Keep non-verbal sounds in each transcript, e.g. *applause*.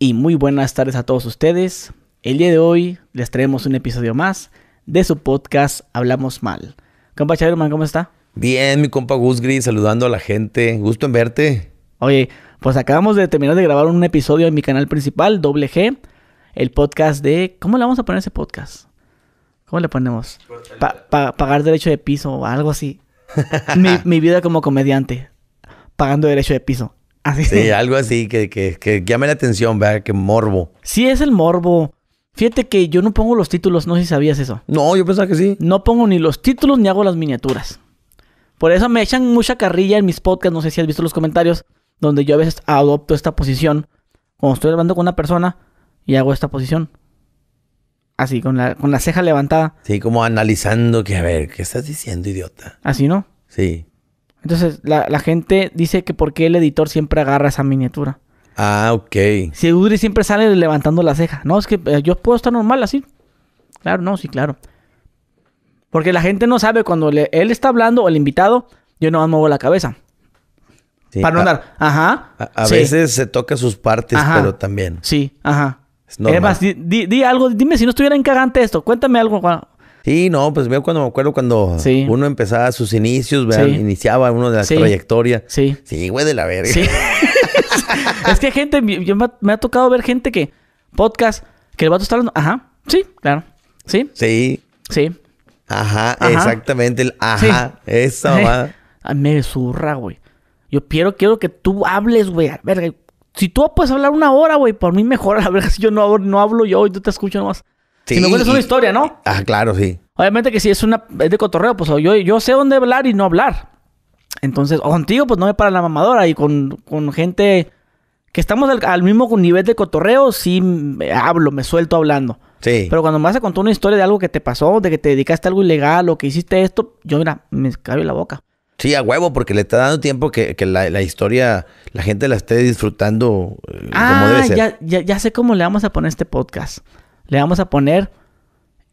y muy buenas tardes a todos ustedes. El día de hoy les traemos un episodio más de su podcast Hablamos Mal. Compa Chaverman, ¿cómo está? Bien, mi compa Gus Gris, saludando a la gente. Gusto en verte. Oye, pues acabamos de terminar de grabar un episodio en mi canal principal, Doble G, el podcast de... ¿Cómo le vamos a poner ese podcast? ¿Cómo le ponemos? pagar derecho de piso o algo así. mi vida como comediante, pagando derecho de piso. Sí, algo así que, llame la atención, ¿verdad? Que morbo. Sí, es el morbo. Fíjate que yo no pongo los títulos, no sé si sabías eso. No, yo pensaba que sí. No pongo ni los títulos ni hago las miniaturas. Por eso me echan mucha carrilla en mis podcasts, no sé si has visto los comentarios, donde yo a veces adopto esta posición. Cuando estoy hablando con una persona y hago esta posición. Así, con la, con la ceja levantada. Sí, como analizando que, a ver, ¿qué estás diciendo, idiota? Así, ¿no? Sí. Entonces, la, la gente dice que por qué el editor siempre agarra esa miniatura. Ah, ok. Si Udri siempre sale levantando la ceja. No, es que eh, yo puedo estar normal así. Claro, no, sí, claro. Porque la gente no sabe cuando él está hablando o el invitado, yo no muevo la cabeza. para no andar. Ajá. A, veces se toca sus partes, pero también. Sí, ajá. Es normal. Además, di, di, algo, dime si no estuviera encagante esto. Cuéntame algo, cuando... Sí, no, pues veo cuando me acuerdo cuando uno empezaba sus inicios, ¿verdad? Iniciaba uno de la trayectorias. trayectoria. Sí. Sí, güey, de la verga. Sí. *laughs* *laughs* es que gente, yo me, ha tocado ver gente que podcast, que el vato está hablando, ajá, sí, claro. Sí. Sí. Sí. Ajá, exactamente. El, ajá, esa va, Me zurra, güey. Yo quiero, quiero que tú hables, güey. Verga, si tú puedes hablar una hora, güey, por mí mejor. *laughs* A verga, si yo no, no hablo yo y tú te escucho nomás si me cuentas una historia, ¿no? Ah, claro, sí. Obviamente que si es una es de cotorreo, pues yo, yo sé dónde hablar y no hablar. Entonces, contigo, pues no me para la mamadora. Y con, gente que estamos al, mismo nivel de cotorreo, sí hablo, me suelto hablando. Sí. Pero cuando me vas a contar una historia de algo que te pasó, de que te dedicaste a algo ilegal o que hiciste esto, yo mira, me cabe la boca. Sí, a huevo, porque le está dando tiempo que, la, historia, la gente la esté disfrutando eh, como ah, debe ser. Ya, ya, ya sé cómo le vamos a poner este podcast. Le vamos a poner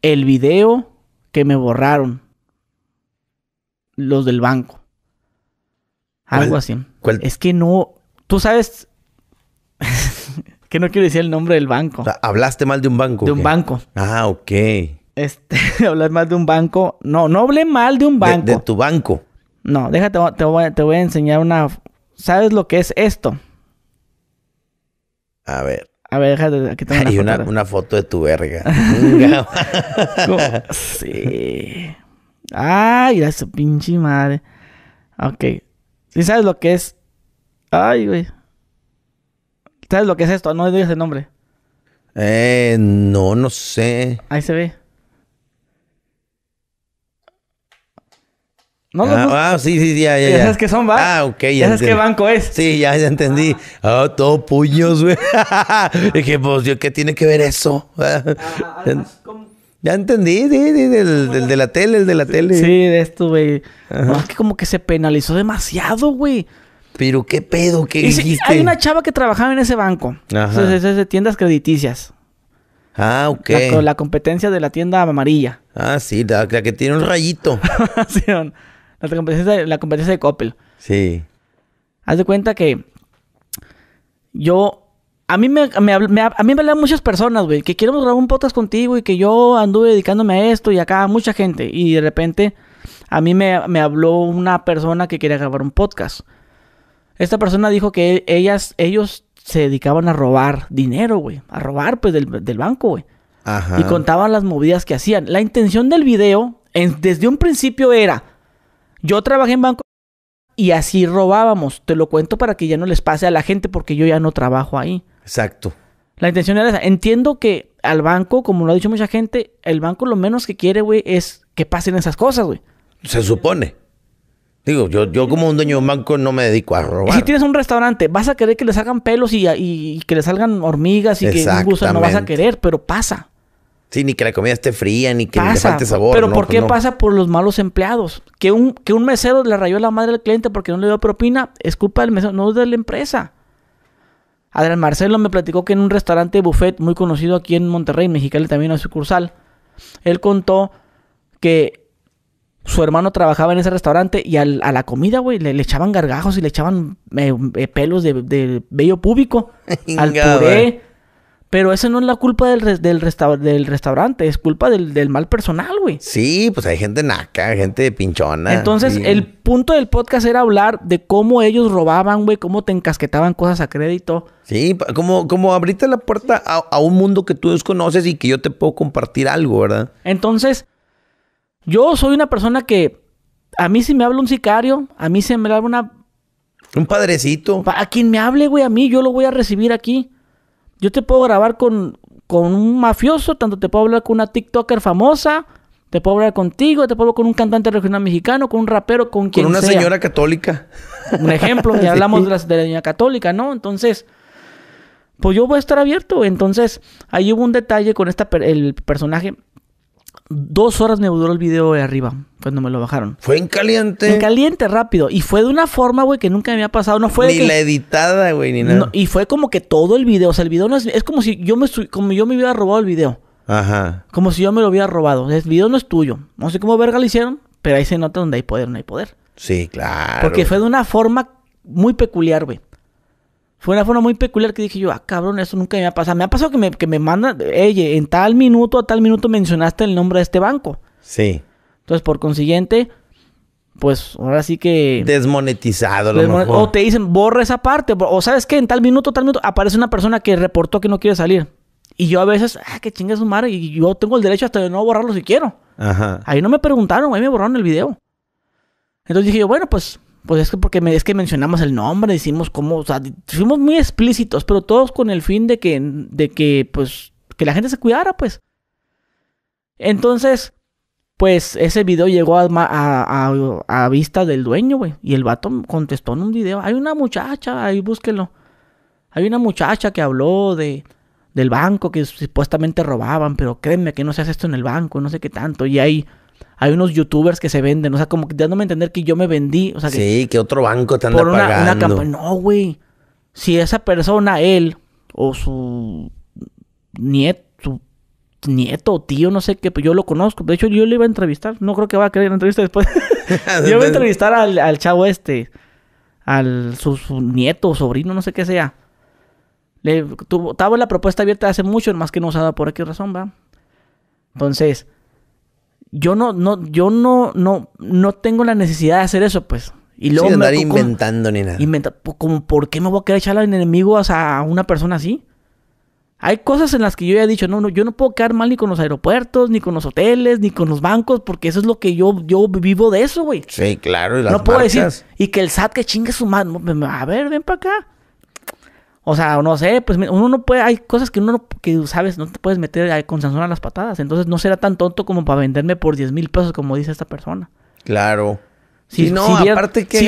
el video que me borraron los del banco. Algo así. ¿Cuál? Es que no, tú sabes *laughs* que no quiero decir el nombre del banco. hablaste mal de un banco. De un banco. Ah, ok. Este, *laughs* hablar mal de un banco. No, no hablé mal de un banco. De, tu banco. No, déjate, te voy a enseñar una. ¿Sabes lo que es esto? A ver. A ver, déjate, aquí tengo *laughs* una foto. Una, foto de tu verga. *laughs* *laughs* sí. Ay, la su pinche madre. Ok. ¿Sí sabes lo que es? Ay, güey. ¿Sabes lo que es esto? No le digas el nombre. Eh, no, no sé. Ahí se ve. ¿No ah, ah, sí, sí, ya, ya. ya. ¿Sabes que son, va? Ah, ok, ya. ¿Sabes qué banco es? Sí, ya, ya entendí. Ah, ah todo puños, güey. *laughs* Dije, pues, ¿qué tiene que ver eso? Ah, ah. ya entendí, sí, del, del, de la tele, el de la tele. Sí, de esto, güey. No, es que como que se penalizó demasiado, güey. Pero qué pedo ¿Qué dijiste. Hay una chava que trabajaba en ese banco. Ajá. Es, de tiendas crediticias. Ah, ok. La, la, competencia de la tienda amarilla. Ah, sí, la, que tiene un rayito. *laughs* sí, la competencia, de, la de Coppel. Sí. Haz de cuenta que yo... A mí me, hablaban a mí me muchas personas, güey, que queremos grabar un podcast contigo y que yo anduve dedicándome a esto y acá, mucha gente. Y de repente a mí me, habló una persona que quería grabar un podcast. Esta persona dijo que e, ellas, ellos se dedicaban a robar dinero, güey. A robar, pues, del, banco, güey. Ajá. Y contaban las movidas que hacían. La intención del video, desde un principio, era yo trabajé en banco y así robábamos. Te lo cuento para que ya no les pase a la gente porque yo ya no trabajo ahí. Exacto. La intención era esa. Entiendo que al banco, como lo ha dicho mucha gente, el banco lo menos que quiere, güey, es que pasen esas cosas, güey. Se supone. Digo, yo, yo como un dueño de banco no me dedico a robar. Si tienes un restaurante, vas a querer que les hagan pelos y, y, que le salgan hormigas y que no vas a querer, pero pasa ni que la comida esté fría, ni que le falte sabor. Pero ¿por pues qué pasa por los malos empleados? Que un, que un mesero le rayó la madre al cliente porque no le dio propina, es culpa del mesero, no de la empresa. Adrián Marcelo me platicó que en un restaurante buffet muy conocido aquí en Monterrey, Mexicali también una sucursal, él contó que su hermano trabajaba en ese restaurante y a la comida, güey, le, echaban gargajos y le echaban eh, eh, pelos de, vello púbico *laughs* al puré. Pero esa no es la culpa del, del, del restaurante, es culpa del, mal personal, güey. Sí, pues hay gente naca, gente pinchona. Entonces, el punto del podcast era hablar de cómo ellos robaban, güey, cómo te encasquetaban cosas a crédito. Sí, como, como abriste la puerta a, un mundo que tú desconoces y que yo te puedo compartir algo, ¿verdad? Entonces, yo soy una persona que a mí si me habla un sicario, a mí se me habla una... Un padrecito. A quien me hable, güey, a mí yo lo voy a recibir aquí. Yo te puedo grabar con, un mafioso, tanto te puedo hablar con una TikToker famosa, te puedo hablar contigo, te puedo hablar con un cantante regional mexicano, con un rapero, con quien sea. Con una señora católica. Un ejemplo, ya *laughs* hablamos de la, de señora católica, ¿no? Entonces, pues yo voy a estar abierto. Entonces, ahí hubo un detalle con esta, el personaje. Dos horas me duró el video de arriba, cuando me lo bajaron. Fue en caliente. En caliente, rápido. Y fue de una forma, güey, que nunca me había pasado. No fue. Ni la editada, güey, ni nada. y fue como que todo el video. O sea, el video no es. Es como si yo me, como yo me hubiera robado el video. Ajá. Como si yo me lo hubiera robado. El video no es tuyo. No sé cómo verga lo hicieron, pero ahí se nota donde hay poder, no hay poder. Sí, claro. Porque fue de una forma muy peculiar, güey fue una forma muy peculiar que dije yo, ah, cabrón, eso nunca me ha pasado. Me ha pasado que me, que me mandan, oye, en tal minuto a tal minuto mencionaste el nombre de este banco. Sí. Entonces, por consiguiente, pues ahora sí que... Desmonetizado, lo mejor. O te dicen, borra esa parte. O sabes que en tal minuto, tal minuto, aparece una persona que reportó que no quiere salir. Y yo a veces, ah, que chingue su madre. Y yo tengo el derecho hasta de no borrarlo si quiero. Ajá. Ahí no me preguntaron, ahí me borraron el video. Entonces dije yo, bueno, pues pues es que porque es que mencionamos el nombre, decimos cómo, o sea, fuimos muy explícitos, pero todos con el fin de que, de que, pues, que la gente se cuidara, pues. Entonces, pues ese video llegó a, vista del dueño, güey. Y el vato contestó en un video, hay una muchacha, ahí búsquenlo. Hay una muchacha que habló de, del banco que supuestamente robaban, pero créeme que no se hace esto en el banco, no sé qué tanto. Y ahí hay unos youtubers que se venden, o sea, como que dándome a entender que yo me vendí, o Sí, que otro banco te anda por una, no, güey. Si esa persona, él o su nieto, su nieto, tío, no sé qué, pues yo lo conozco. De hecho, yo le iba a entrevistar, no creo que va a querer entrevista después. *laughs* yo iba a entrevistar al, chavo este, al su, nieto, sobrino, no sé qué sea. Le, tuvo, estaba la propuesta abierta hace mucho, más que no usada por qué razón, va. Entonces, yo no, no, yo no, no, no tengo la necesidad de hacer eso, pues. Y luego Sin andar inventando ni nada. Inventa, como, ¿Por qué me voy a querer echar al enemigo a una persona así? Hay cosas en las que yo ya he dicho, no, no, yo no puedo quedar mal ni con los aeropuertos, ni con los hoteles, ni con los bancos, porque eso es lo que yo, yo vivo de eso, güey. Sí, claro, y las No puedo decir, y que el SAT que chingue su madre, a ver, ven para acá. O sea, no sé, pues uno no puede, hay cosas que uno no, que sabes, no te puedes meter con Sansón a las patadas. Entonces no será tan tonto como para venderme por 10 mil pesos, como dice esta persona. Claro. Si, no, aparte que.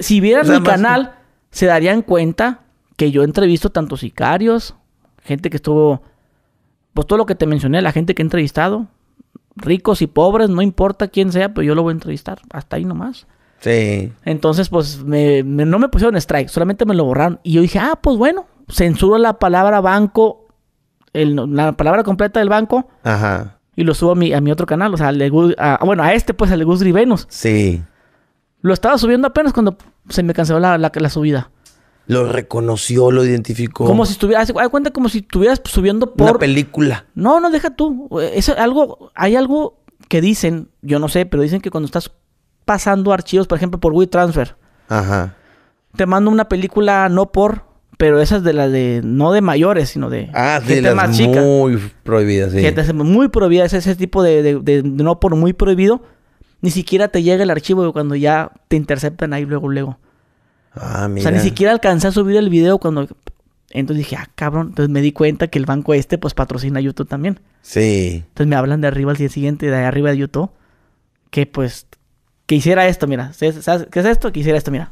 Si, mi canal, se darían cuenta que yo entrevisto tantos sicarios, gente que estuvo. Pues todo lo que te mencioné, la gente que he entrevistado, ricos y pobres, no importa quién sea, pero yo lo voy a entrevistar. Hasta ahí nomás. Entonces, pues no me pusieron strike, solamente me lo borraron. Y yo dije, ah, pues bueno, censuro la palabra banco, la palabra completa del banco. Ajá. Y lo subo a mi, otro canal, o sea, a, bueno, a este, pues, a Legus Sí. Lo estaba subiendo apenas cuando se me canceló la, subida. Lo reconoció, lo identificó. Como si estuviera, cuenta como si estuvieras subiendo por. Una película. No, no, deja tú. Es algo, hay algo que dicen, yo no sé, pero dicen que cuando estás pasando archivos, por ejemplo, por WeTransfer. Ajá. Te mando una película no por, pero esas de las de, no de mayores, sino de ah, de las Muy prohibidas, sí. muy prohibidas, ese tipo de, no por muy prohibido. Ni siquiera te llega el archivo cuando ya te interceptan ahí luego, luego. Ah, mira. O sea, ni siquiera alcancé a subir el video cuando. Entonces dije, ah, cabrón. Entonces me di cuenta que el banco este, pues patrocina YouTube también. Sí. Entonces me hablan de arriba al día siguiente, de arriba de YouTube, que pues que hiciera esto, mira. ¿Sabes qué es esto? Que hiciera esto, mira.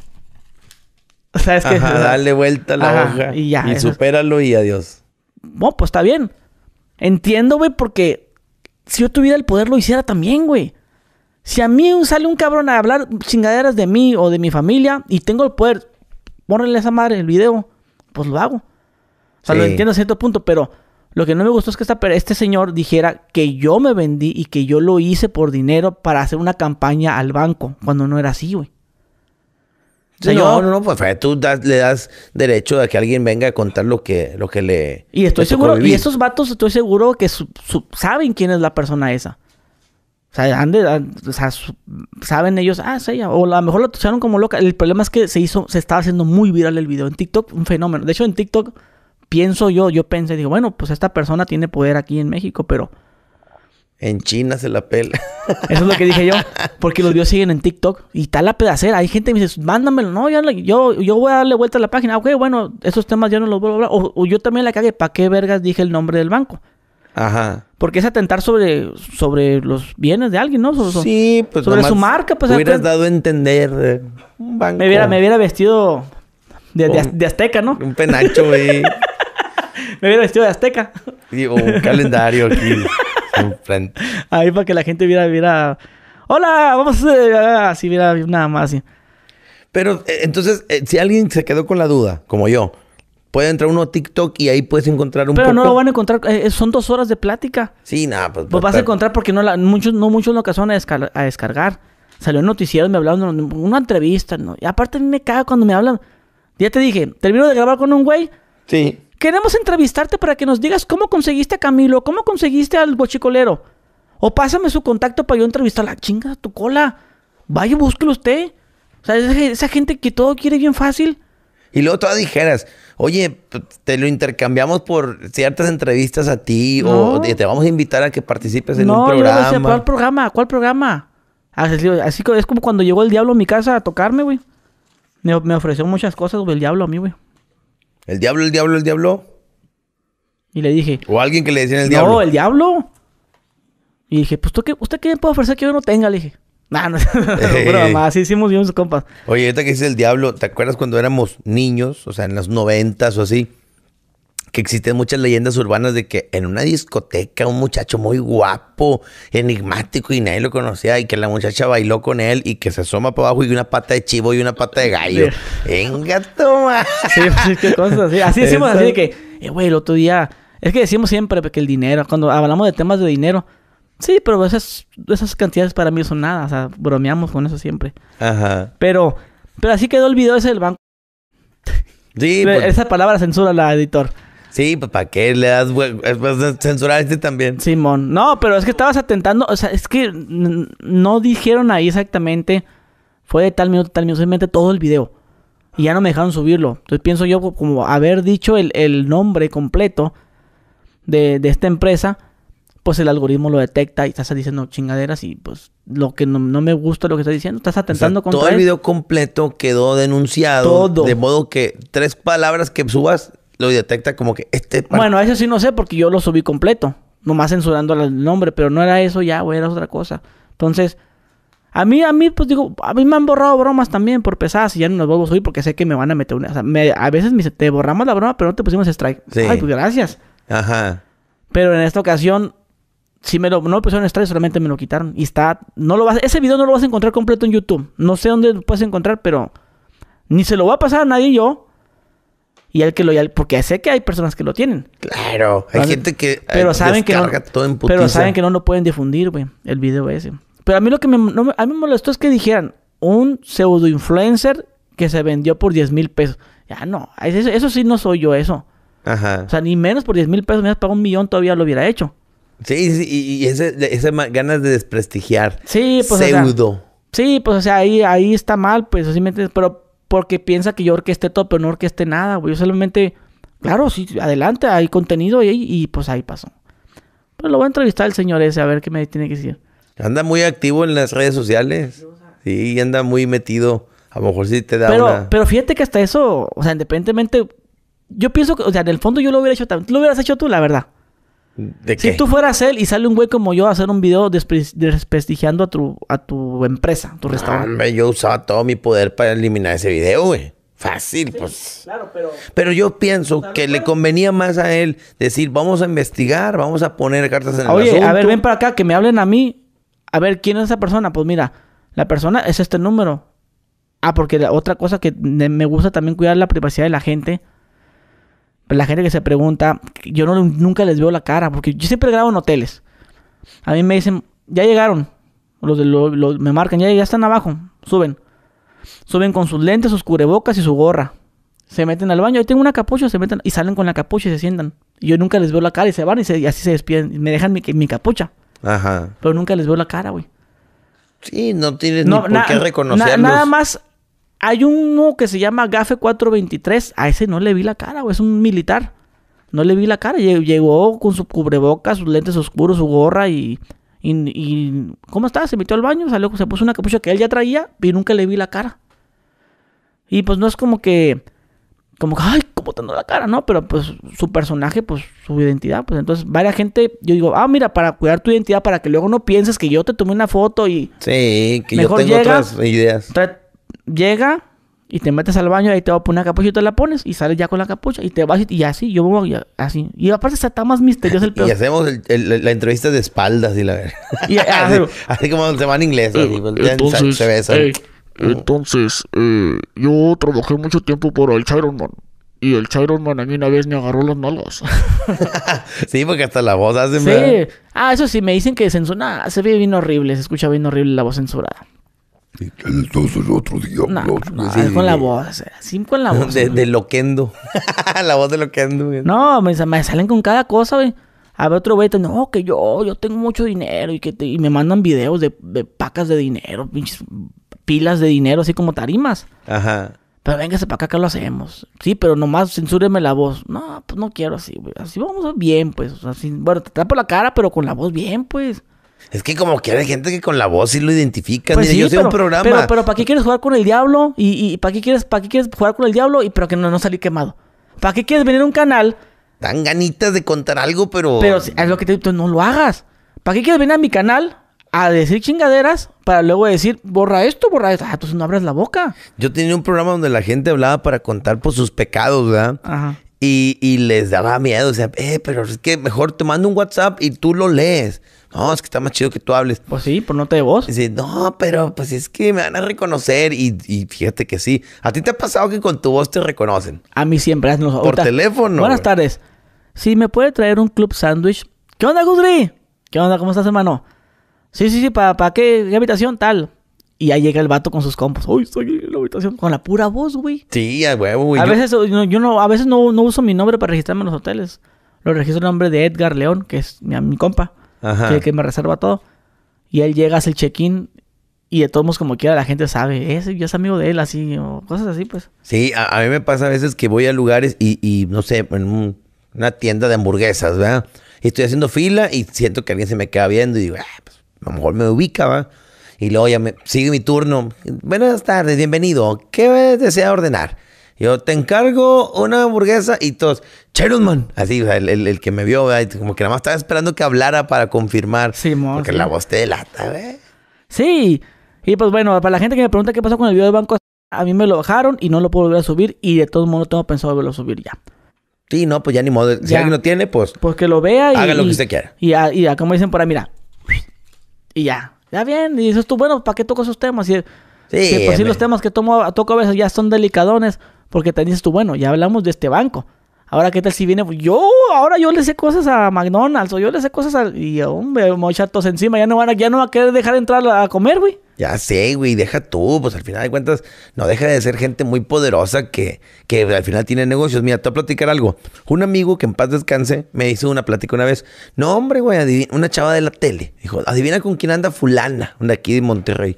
*laughs* ¿Sabes qué? es que. dale vuelta la hoja. Y ya. Y supéralo y adiós. Bueno, pues está bien. Entiendo, güey, porque si yo tuviera el poder lo hiciera también, güey. Si a mí sale un cabrón a hablar chingaderas de mí o de mi familia y tengo el poder, ponerle esa madre el video, pues lo hago. O sea, lo entiendo a cierto punto, pero lo que no me gustó es que este señor dijera que yo me vendí y que yo lo hice por dinero para hacer una campaña al banco, cuando no era así, güey. no, no, no, pues tú le das derecho a que alguien venga a contar lo que, lo que le. Y estoy seguro, y esos vatos estoy seguro que saben quién es la persona esa. O sea, saben ellos, ah, sí. O a lo mejor la tucharon como loca. El problema es que se hizo, se estaba haciendo muy viral el video en TikTok, un fenómeno. De hecho, en TikTok pienso yo, yo pensé, digo, bueno, pues esta persona tiene poder aquí en México, pero... En China se la pela. Eso es lo que dije yo, porque los dios siguen en TikTok y está la pedacera. Hay gente que me dice, mándamelo, no, yo, yo voy a darle vuelta a la página. Ok, bueno, esos temas ya no los vuelvo a hablar. O, yo también la cagué, ¿para qué vergas dije el nombre del banco? Ajá. Porque es atentar sobre, sobre los bienes de alguien, ¿no? sí, pues sobre su marca, pues. Hubieras dado a entender eh, un banco. Me hubiera, vestido de, de azteca, ¿no? Un penacho, güey. *laughs* *laughs* Me hubiera vestido de azteca. Y un calendario aquí. *laughs* Ahí para que la gente viera, viera. Hola, vamos a así ah, nada más. Pero eh, entonces, eh, si alguien se quedó con la duda, como yo, puede entrar uno a TikTok y ahí puedes encontrar un Pero no lo van a encontrar, eh, son dos horas de plática. Sí, nada, pues, pues, pues. vas a encontrar porque no muchos, no muchos lo alcanzaron a, descargar, a descargar. Salió el noticiero me hablaron una entrevista, Y aparte me caga cuando me hablan. Ya te dije, termino de grabar con un güey. Sí. Queremos entrevistarte para que nos digas cómo conseguiste a Camilo, cómo conseguiste al bochicolero. O pásame su contacto para yo entrevistar la ah, chinga, tu cola. Vaya, búsquelo usted. O sea, esa gente que todo quiere bien fácil. Y luego todas dijeras, oye, pues, te lo intercambiamos por ciertas entrevistas a ti o te vamos a invitar a que participes en un programa. ¿cuál programa? ¿Cuál programa? Así, es como cuando llegó el diablo a mi casa a tocarme, güey. Me, me ofreció muchas cosas, güey, el diablo a mí, güey. El diablo, el diablo, el diablo. Y le dije. O alguien que le decían el diablo. No, el diablo. Y dije, pues ¿tú qué, usted qué me puede ofrecer que yo no tenga, le dije. No, no, *laughs* no, *laughs* así hicimos bien sus compas. Oye, ahorita que dices el diablo, ¿te acuerdas cuando éramos niños? O sea, en los noventas o así que existen muchas leyendas urbanas de que en una discoteca un muchacho muy guapo, enigmático y nadie lo conocía y que la muchacha bailó con él y que se asoma para abajo y una pata de chivo y una pata de gallo. Sí. Venga, toma. Sí, cosas. Así decimos, así de que, eh, güey, el otro día, es que decimos siempre que el dinero, cuando hablamos de temas de dinero, sí, pero esas, esas cantidades para mí son nada, o sea, bromeamos con eso siempre. Ajá. Pero, pero así quedó el video ese del banco. Sí, Esa pues. palabra censura la editor. Sí, pues, ¿para qué le das este también? Simón, no, pero es que estabas atentando, o sea, es que no dijeron ahí exactamente, fue de tal minuto, tal minuto, simplemente todo el video. Y ya no me dejaron subirlo. Entonces pienso yo como haber dicho el, nombre completo de, esta empresa, pues el algoritmo lo detecta y estás diciendo chingaderas y pues lo que no, me gusta lo que estás diciendo, estás atentando o sea, contra Todo el video completo quedó denunciado. Todo. De modo que tres palabras que subas lo detecta como que este... Bueno, eso sí no sé porque yo lo subí completo, nomás censurando el nombre, pero no era eso ya, güey, era otra cosa. Entonces, a mí, a mí, pues digo, a mí me han borrado bromas también por pesadas y ya no las vuelvo a subir porque sé que me van a meter una... O sea, a veces me, te borramos la broma, pero no te pusimos strike. Ay, pues gracias. Ajá. Pero en esta ocasión, si me lo, no me pusieron strike, solamente me lo quitaron. Y está, no lo vas, ese video no lo vas a encontrar completo en YouTube. No sé dónde lo puedes encontrar, pero ni se lo va a pasar a nadie yo y el que lo porque sé que hay personas que lo tienen. Claro, hay gente que eh, pero saben que todo pero saben que no lo pueden difundir, güey, el video ese. Pero a mí lo que me, a mí molestó es que dijeran un pseudo influencer que se vendió por 10 mil pesos. Ya no, eso, sí no soy yo eso. Ajá. O sea, ni menos por 10 mil pesos, me has pagado un millón, todavía lo hubiera hecho. Sí, sí y, ese, ganas de desprestigiar. Sí, pues. Pseudo. sí, pues, o sea, ahí, ahí está mal, pues, así me entiendes. Pero porque piensa que yo orquesté todo, pero no orquesté nada, Yo solamente, claro, sí, adelante, hay contenido y, pues ahí pasó. Pero lo voy a entrevistar al señor ese a ver qué me tiene que decir. Anda muy activo en las redes sociales. Sí, anda muy metido. A lo mejor sí te da pero, Pero fíjate que hasta eso, o sea, independientemente... Yo pienso que, o sea, en el fondo yo lo hubiera hecho también. Lo hubieras hecho tú, la verdad si tú fueras él y sale un güey como yo a hacer un video desprestigiando a tu, a tu empresa, tu restaurante. yo usaba todo mi poder para eliminar ese video, güey. Fácil, pues. pero, yo pienso que le convenía más a él decir, vamos a investigar, vamos a poner cartas en el asunto. a ver, ven para acá, que me hablen a mí. A ver, ¿quién es esa persona? Pues mira, la persona es este número. Ah, porque otra cosa que me gusta también cuidar la privacidad de la gente la gente que se pregunta, yo no, nunca les veo la cara, porque yo siempre grabo en hoteles. A mí me dicen, ya llegaron. Los, de, los, me marcan, ya, ya están abajo, suben. Suben con sus lentes, sus cubrebocas y su gorra. Se meten al baño, ahí tengo una capucha, se meten y salen con la capucha y se sientan. Yo nunca les veo la cara y se van y, así se despiden. Me dejan mi, capucha. Ajá. Pero nunca les veo la cara, güey. Sí, no tienes por qué reconocerlos. nada más hay uno que se llama Gafe 423. A ese no le vi la cara, güey. Es un militar. No le vi la cara. Llegó con su cubreboca, sus lentes oscuros, su gorra y. ¿Cómo está? Se metió al baño, salió, se puso una capucha que él ya traía y nunca le vi la cara. Y pues no es como que. Como que, ay, como tanto la cara, ¿no? Pero pues su personaje, pues su identidad, pues entonces, varias gente, yo digo, ah, mira, para cuidar tu identidad, para que luego no pienses que yo te tomé una foto y. Sí, que yo tengo otras ideas llega y te metes al baño, ahí te va a poner una capucha y te la pones y sales ya con la capucha y te vas y, así, yo voy así. Y aparte está más misterioso el *laughs* pedo. y hacemos la entrevista de espaldas y la ah, *laughs* así, como se va en inglés. Pues, entonces, eh, yo trabajé mucho tiempo por el Chiron Man. Y el Chiron Man a mí una vez me agarró las nalgas. *laughs* sí, porque hasta la voz hace... Sí. Ah, eso sí, me dicen que censura... Ah, se ve bien horrible, se escucha bien horrible la voz censurada. Entonces otro día. No, con la voz, eh, así con *laughs* *laughs* la voz. De, loquendo. la voz de loquendo. No, me, salen con cada cosa, güey. A ver, otro güey, no, que yo, yo tengo mucho dinero y que me mandan videos de, pacas de dinero, pinches pilas de dinero, así como tarimas. Ajá. Pero véngase para acá que lo hacemos. Sí, pero nomás censúreme la voz. No, pues no quiero así, güey. Así vamos bien, pues. bueno, te tapo la cara, pero con la voz bien, pues. Es que como que hay gente que con la voz sí lo identifica. Pues sí, yo pero, un programa. Pero, ¿para qué quieres jugar con el diablo? ¿Y, para qué quieres, para qué quieres jugar con el diablo? Y pero que no, no salí quemado. ¿Para qué quieres venir a un canal? Dan ganitas de contar algo, pero. Pero es lo que te digo, no lo hagas. ¿Para qué quieres venir a mi canal a decir chingaderas para luego decir, borra esto, borra esto. Ah, pues no abras la boca. Yo tenía un programa donde la gente hablaba para contar por sus pecados, ¿verdad? Y, y les daba miedo. O sea, eh, pero es que mejor te mando un WhatsApp y tú lo lees. No, es que está más chido que tú hables. Pues sí, por nota de voz. Dice, no, pero pues es que me van a reconocer. Y, fíjate que sí. ¿A ti te ha pasado que con tu voz te reconocen? A mí siempre. por teléfono. Buenas tardes. Si me puede traer un club sándwich. ¿Qué onda, Gudri? ¿Qué onda? ¿Cómo estás, hermano? Sí, sí, sí, ¿para qué, qué habitación? Tal. Y ahí llega el vato con sus compas. Uy, estoy en la habitación. Con la pura voz, güey. Sí, a huevo, güey. A veces, no, a veces no, uso mi nombre para registrarme en los hoteles. Lo registro el nombre de Edgar León, que es mi compa. Que, me reserva todo. Y él llega, hace el check-in y de todos modos, como quiera, la gente sabe. yo es amigo de él, así, cosas así, pues. Sí, a, mí me pasa a veces que voy a lugares y, no sé, en una tienda de hamburguesas, ¿verdad? Y estoy haciendo fila y siento que alguien se me queda viendo y digo, ah, pues, a lo mejor me ubica, ¿va? Y luego ya me sigue mi turno. Buenas tardes, bienvenido. ¿Qué desea ordenar? Yo te encargo una hamburguesa y todos, Cherusman. Así, el, que me vio, como que nada más estaba esperando que hablara para confirmar. Sí, Porque la voz te delata, ¿ve? Sí. Y pues bueno, para la gente que me pregunta qué pasó con el video del banco, a mí me lo bajaron y no lo puedo volver a subir y de todos modos tengo pensado volverlo a subir ya. Sí, no, pues ya ni modo. Si alguien lo tiene, pues. Pues que lo vea y. Haga lo que usted quiera. Y, ya, y ya, como dicen por ahí, mira. Y ya. Ya bien. Y dices tú, bueno, ¿para qué toco esos temas? Y, sí. pues, los temas que tomo, toco a veces ya son delicadones. Porque te dices tú, bueno, ya hablamos de este banco. Ahora, ¿qué tal si viene? Pues, yo, ahora yo le sé cosas a McDonald's o yo le sé cosas a... Y, hombre, me encima. Ya no, van a, ya no va a querer dejar entrar a comer, güey. Ya sé, güey. Deja tú. Pues al final de cuentas, no deja de ser gente muy poderosa que, que al final tiene negocios. Mira, te voy a platicar algo. Un amigo que en paz descanse me hizo una plática una vez. No, hombre, güey. Una chava de la tele. Dijo, adivina con quién anda fulana. De aquí de Monterrey.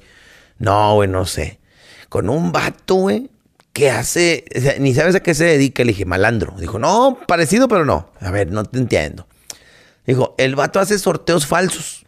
No, güey, no sé. Con un vato, güey ¿qué hace? ni sabes a qué se dedica. Le dije, malandro. Dijo, no, parecido, pero no. A ver, no te entiendo. Dijo, el vato hace sorteos falsos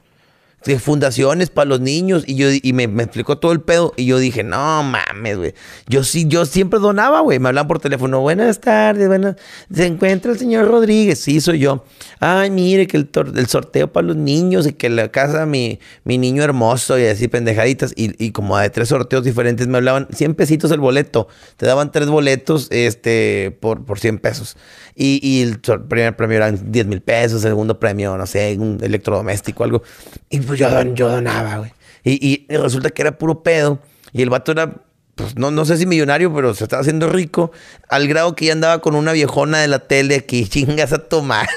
fundaciones para los niños. Y yo y me, explicó todo el pedo. Y yo dije, no mames, güey. Yo sí, yo siempre donaba, güey. Me hablaban por teléfono, buenas tardes, buenas. ¿Se encuentra el señor Rodríguez? Sí, soy yo. Ay, mire, que el, el sorteo para los niños y que la casa mi, mi niño hermoso y así pendejaditas. Y, como de tres sorteos diferentes me hablaban, 100 pesitos el boleto. Te daban tres boletos este, por, por 100 pesos. Y, el primer premio eran 10 mil pesos, el segundo premio, no sé, un electrodoméstico, algo. Y pues yo, don, donaba, güey. Y, resulta que era puro pedo. Y el vato era, pues, no, no sé si millonario, pero se estaba haciendo rico. Al grado que ya andaba con una viejona de la tele aquí, *laughs* chingas a tomar.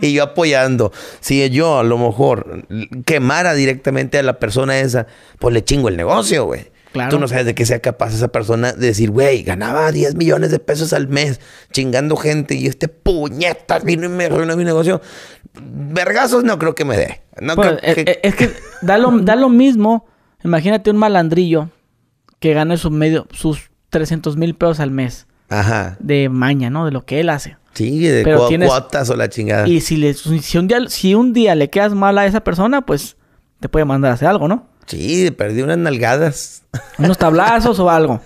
y yo apoyando. Si yo a lo mejor quemara directamente a la persona esa, pues le chingo el negocio, güey. Tú no sabes de qué sea capaz esa persona de decir, güey, ganaba 10 millones de pesos al mes chingando gente y este puñeta vino y me arruinó mi negocio. Vergazos no creo que me dé. No pues, eh, eh, Es, que da lo, da lo mismo. Imagínate un malandrillo que gane sus medio, sus 300 mil pesos al mes. Ajá. De maña, ¿no? De lo que él hace. Sí, de cuotas o la chingada. Y si, le, un día, si un día le quedas mal a esa persona, pues te puede mandar a hacer algo, ¿no? Sí, perdí unas nalgadas. *laughs* Unos tablazos o algo.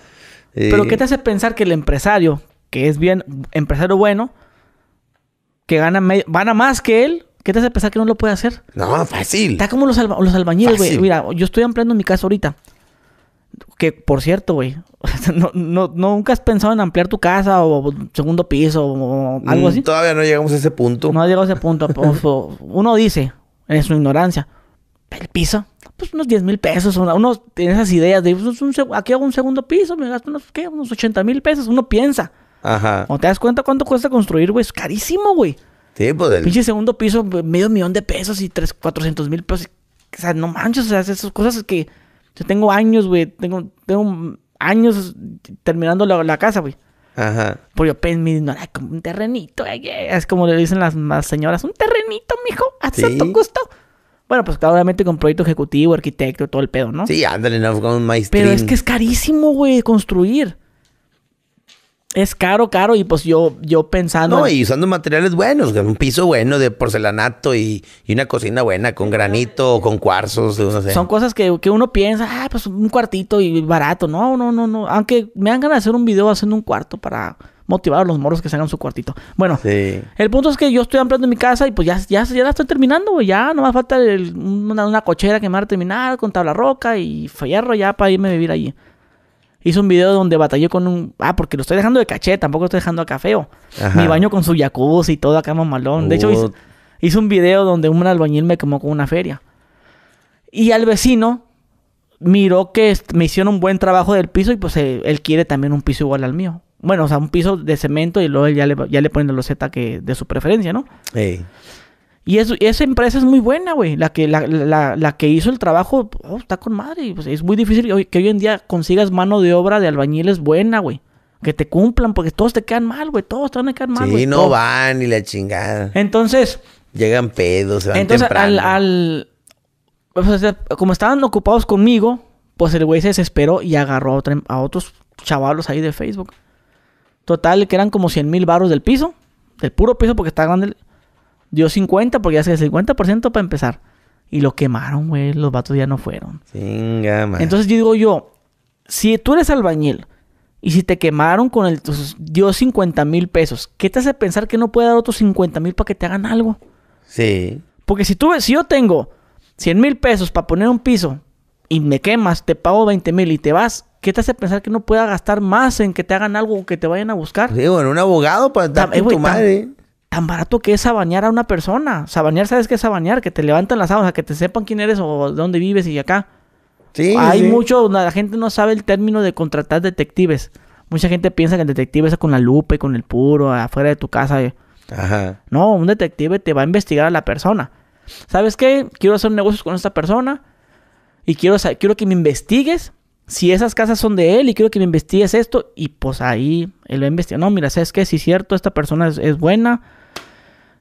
Pero ¿qué te hace pensar que el empresario, que es bien, empresario bueno, que gana, gana más que él, ¿qué te hace pensar que no lo puede hacer? No, fácil. Está como los, albañiles, güey. Mira, yo estoy ampliando mi casa ahorita. Que, por cierto, güey, *laughs* no, nunca has pensado en ampliar tu casa o segundo piso o algo mm, así. Todavía no llegamos a ese punto. No ha llegado a ese punto. *laughs* uno dice, en su ignorancia, el piso. Pues, unos 10 mil pesos, uno tiene esas ideas de, pues, aquí hago un segundo piso, me gasto unos, ¿qué? 80 mil pesos, uno piensa. Ajá. ¿O te das cuenta cuánto cuesta construir, güey? Es carísimo, güey. Sí, pues Pinche segundo piso, medio millón de pesos y tres, cuatrocientos mil pesos. O sea, no manches, o esas cosas que... Yo tengo años, güey, tengo, tengo años terminando la, casa, güey. Ajá. Por yo pues, no, un terrenito, es como le dicen las, más señoras, un terrenito, mijo, a tu gusto. Bueno, pues claramente con proyecto ejecutivo, arquitecto, todo el pedo, ¿no? Sí, ándale, no, con maestría. Pero es que es carísimo, güey, construir. Es caro, caro, y pues yo, yo pensando. No, y usando materiales buenos, un piso bueno de porcelanato y, una cocina buena con granito o con cuarzos. Son cosas que, uno piensa, ah, pues un cuartito y barato. No, no, no, no. Aunque me dan ganas de hacer un video haciendo un cuarto para motivar a los morros que se hagan su cuartito. Bueno, el punto es que yo estoy ampliando mi casa y pues ya, ya, ya la estoy terminando, Ya no me falta una, cochera que me va a terminar con tabla roca y fierro ya para irme a vivir allí. Hice un video donde batallé con un... Ah, porque lo estoy dejando de caché, tampoco lo estoy dejando acá feo. Mi baño con su jacuzzi y todo acá mamalón. De hecho, hice, un video donde un albañil me quemó con una feria. Y al vecino miró que me hicieron un buen trabajo del piso y pues él, quiere también un piso igual al mío bueno, o sea, un piso de cemento y luego ya le, ya le ponen los Z que, de su preferencia, ¿no? Sí. Y eso, esa empresa es muy buena, güey. La que, la, que hizo el trabajo oh, está con madre. Pues, es muy difícil que hoy, en día consigas mano de obra de albañiles buena, güey. Que te cumplan, porque todos te quedan mal, güey. Todos te van a quedar mal, Sí, no van y la chingada. Entonces... Llegan pedos, se van entonces, al... al como estaban ocupados conmigo, pues el güey se desesperó y agarró a otros chavalos ahí de Facebook. Total, que eran como 100 mil barros del piso, del puro piso porque está grande. Dio 50 porque ya se 50% para empezar. Y lo quemaron, güey. Los vatos ya no fueron. Chinga Entonces yo digo yo, si tú eres albañil y si te quemaron con el... dios dio 50 mil pesos, ¿qué te hace pensar que no puede dar otros 50 mil para que te hagan algo? Sí. Porque si tú, si yo tengo 100 mil pesos para poner un piso y me quemas, te pago 20 mil y te vas, ¿qué te hace pensar que no pueda gastar más en que te hagan algo o que te vayan a buscar? Sí, bueno, un abogado para estar eh, con tu madre. Tan, barato que es abañar a una persona. Sabanear, ¿sabes qué es bañar Que te levantan las aguas, que te sepan quién eres o de dónde vives y acá. Sí, Hay mucho mucho, la gente no sabe el término de contratar detectives. Mucha gente piensa que el detective es con la lupa y con el puro, afuera de tu casa. Eh. Ajá. No, un detective te va a investigar a la persona. ¿Sabes qué? Quiero hacer negocios con esta persona y quiero, quiero que me investigues si esas casas son de él y quiero que me investigues esto. Y pues ahí él va a No, mira, ¿sabes qué? Si es cierto, esta persona es, buena,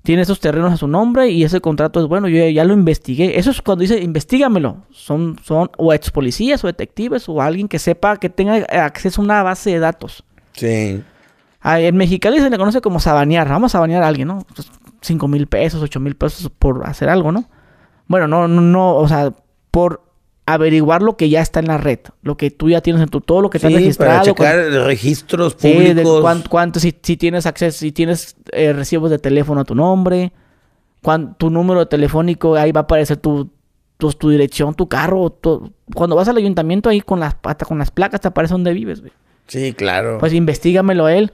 tiene esos terrenos a su nombre y ese contrato es bueno. Yo ya, lo investigué. Eso es cuando dice, investigamelo. Son, son o ex policías o detectives o alguien que sepa que tenga acceso a una base de datos. Sí. Ah, en Mexicali se le conoce como sabanear. Vamos a sabanear a alguien, ¿no? Pues, cinco mil pesos, ocho mil pesos por hacer algo, ¿no? Bueno, no, no, no, o sea, por averiguar lo que ya está en la red, lo que tú ya tienes en tu, todo lo que te has registrado. checar registros públicos. Sí, si, tienes acceso, si tienes eh, recibos de teléfono a tu nombre, tu número telefónico, ahí va a aparecer tu, tu, dirección, tu carro. cuando vas al ayuntamiento ahí con las, con las placas te aparece dónde vives, güey. Sí, claro. Pues investigamelo a él.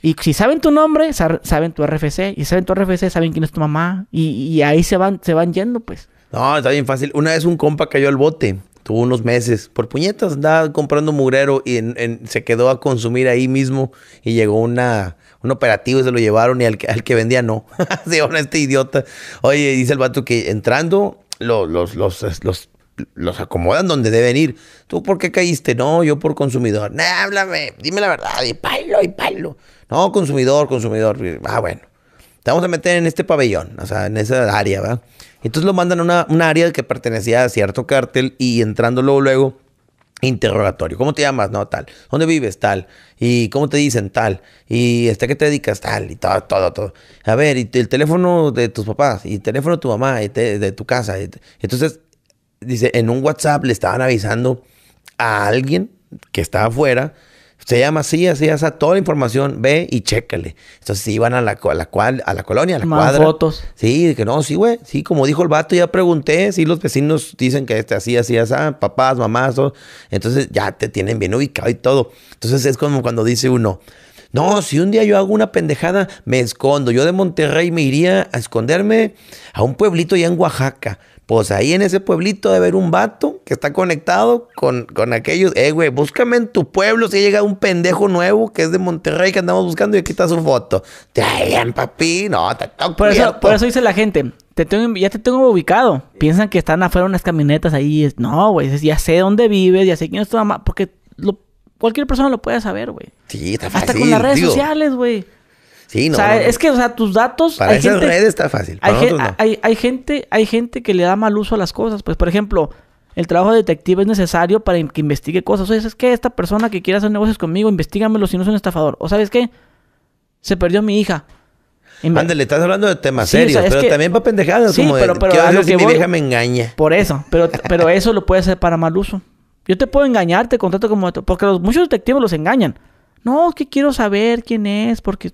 Y si saben tu nombre, saben tu RFC. Y saben tu RFC, saben quién es tu mamá. Y, y ahí se van, se van yendo, pues. No, está bien fácil. Una vez un compa cayó al bote. Tuvo unos meses. Por puñetas andaba comprando murero y se quedó a consumir ahí mismo. Y llegó una, un operativo y se lo llevaron y al, que vendía no. *laughs* Se a este idiota. Oye, dice el vato que entrando los, los, los, los, acomodan donde deben ir. ¿Tú por qué caíste? No, yo por consumidor. Nah, háblame, dime la verdad. Y palo, y palo. No, consumidor, consumidor. Ah, bueno. Te vamos a meter en este pabellón, o sea, en esa área, ¿verdad? Entonces lo mandan a una, una área que pertenecía a cierto cártel y entrándolo luego, interrogatorio. ¿Cómo te llamas? No, tal. ¿Dónde vives? Tal. ¿Y cómo te dicen? Tal. ¿Y este, a qué te dedicas? Tal. Y todo, todo, todo. A ver, y el teléfono de tus papás, y el teléfono de tu mamá, de tu casa. Entonces, dice, en un WhatsApp le estaban avisando a alguien que estaba afuera se llama así, así, así, toda la información, ve y chécale. Entonces si iban a la, a cual, a la colonia, a la Más fotos. Sí, que no, sí, güey. Sí, como dijo el vato, ya pregunté, sí, los vecinos dicen que este así, así, así, ah, papás, mamás, Entonces ya te tienen bien ubicado y todo. Entonces es como cuando dice uno, no, si un día yo hago una pendejada, me escondo. Yo de Monterrey me iría a esconderme a un pueblito allá en Oaxaca. Pues ahí en ese pueblito debe haber un vato que está conectado con, aquellos. Eh, güey, búscame en tu pueblo si ha llegado un pendejo nuevo que es de Monterrey que andamos buscando y aquí está su foto. Te hagan, papi. No, te toca. por eso, dice la gente. Te tengo, ya te tengo ubicado. Piensan que están afuera unas camionetas ahí. No, güey. Ya sé dónde vives, ya sé quién es tu mamá. Porque cualquier persona lo puede saber, güey. Sí, está fácil. Hasta con las redes sociales, güey. Sí, no, o sea, es que, o sea, tus datos. Para hay esas redes está fácil. hay, gente, hay gente que le da mal uso a las cosas. Pues, por ejemplo, el trabajo de detective es necesario para que investigue cosas. O sea, es que esta persona que quiere hacer negocios conmigo, investigamelo si no es un estafador. O sabes qué, se perdió mi hija. Ándale, estás hablando de temas serios, pero también para pendejadas. Sí, como pero, que ah, mi vieja me engaña? Por eso, pero, pero eso lo puede hacer para mal uso. Yo te puedo engañar, te contrato como... Porque los, muchos detectives los engañan. No, que quiero saber quién es, porque...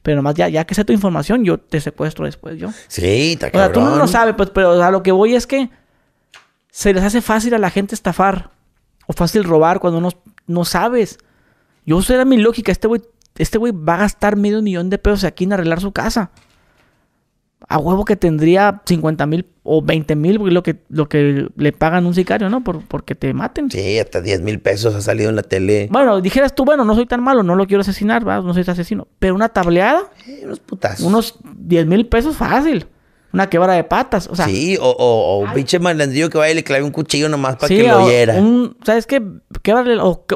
Pero nomás ya, ya que sé tu información, yo te secuestro después, yo. Sí, está cabrón. O sea, tú no lo sabes, pues, pero a lo que voy es que se les hace fácil a la gente estafar o fácil robar cuando no, no sabes. Yo eso era mi lógica, este güey este va a gastar medio millón de pesos aquí en arreglar su casa. A huevo que tendría 50 mil o 20 mil, lo que, lo que le pagan un sicario, ¿no? Por, porque te maten. Sí, hasta 10 mil pesos ha salido en la tele. Bueno, dijeras tú, bueno, no soy tan malo, no lo quiero asesinar, no soy asesino. Pero una tableada. unos putazos. Unos 10 mil pesos fácil una quebra de patas. O sea, sí, o, o, un pinche malandrillo que vaya y le clave un cuchillo nomás para que lo o, ¿Sabes qué?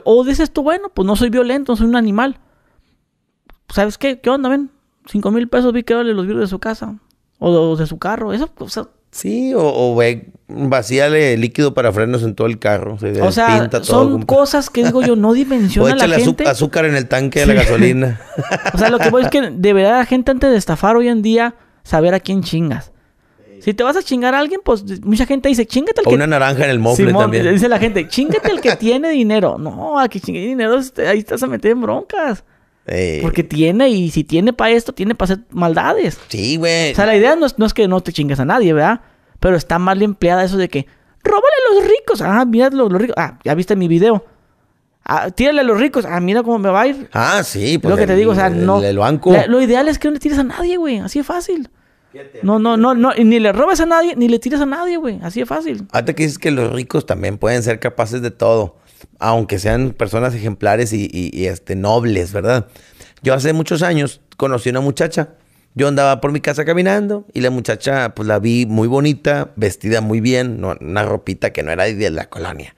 o, dices tú, bueno, pues no soy violento, no soy un animal. ¿Sabes qué? ¿Qué onda, ven? Cinco mil pesos vi que los virus de su casa o de su carro. Eso, o sea, Sí, o, o vacíale líquido para frenos en todo el carro. o sea, son cosas que digo yo, no dimensiona o la gente. azúcar en el tanque de la gasolina. *laughs* o sea, lo que voy es que de verdad la gente antes de estafar hoy en día saber a quién chingas. Si te vas a chingar a alguien, pues mucha gente dice, chingate al que... una naranja en el móvil. también. Dice la gente, chingate al que tiene dinero. *laughs* No, aquí que chingue dinero, ahí estás a meter en broncas. Porque tiene, y si tiene para esto, tiene para hacer maldades. Sí, güey. O sea, la idea no es, que no te chingas a nadie, ¿verdad? Pero está mal empleada eso de que, róbale a los ricos. Ah, mira los, los ricos. Ah, ya viste mi video. Ah, tírale a los ricos. Ah, mira cómo me va a ir. Ah, sí. Pues lo que te digo, o sea, no. lo ideal es que no le tires a nadie, güey. Así es fácil. No, no, no, no, ni le robes a nadie, ni le tires a nadie, güey. Así es fácil. Hasta ah, que dices que los ricos también pueden ser capaces de todo, aunque sean personas ejemplares y, este, nobles, ¿verdad? Yo hace muchos años conocí a una muchacha. Yo andaba por mi casa caminando y la muchacha, pues la vi muy bonita, vestida muy bien, una ropita que no era de la colonia.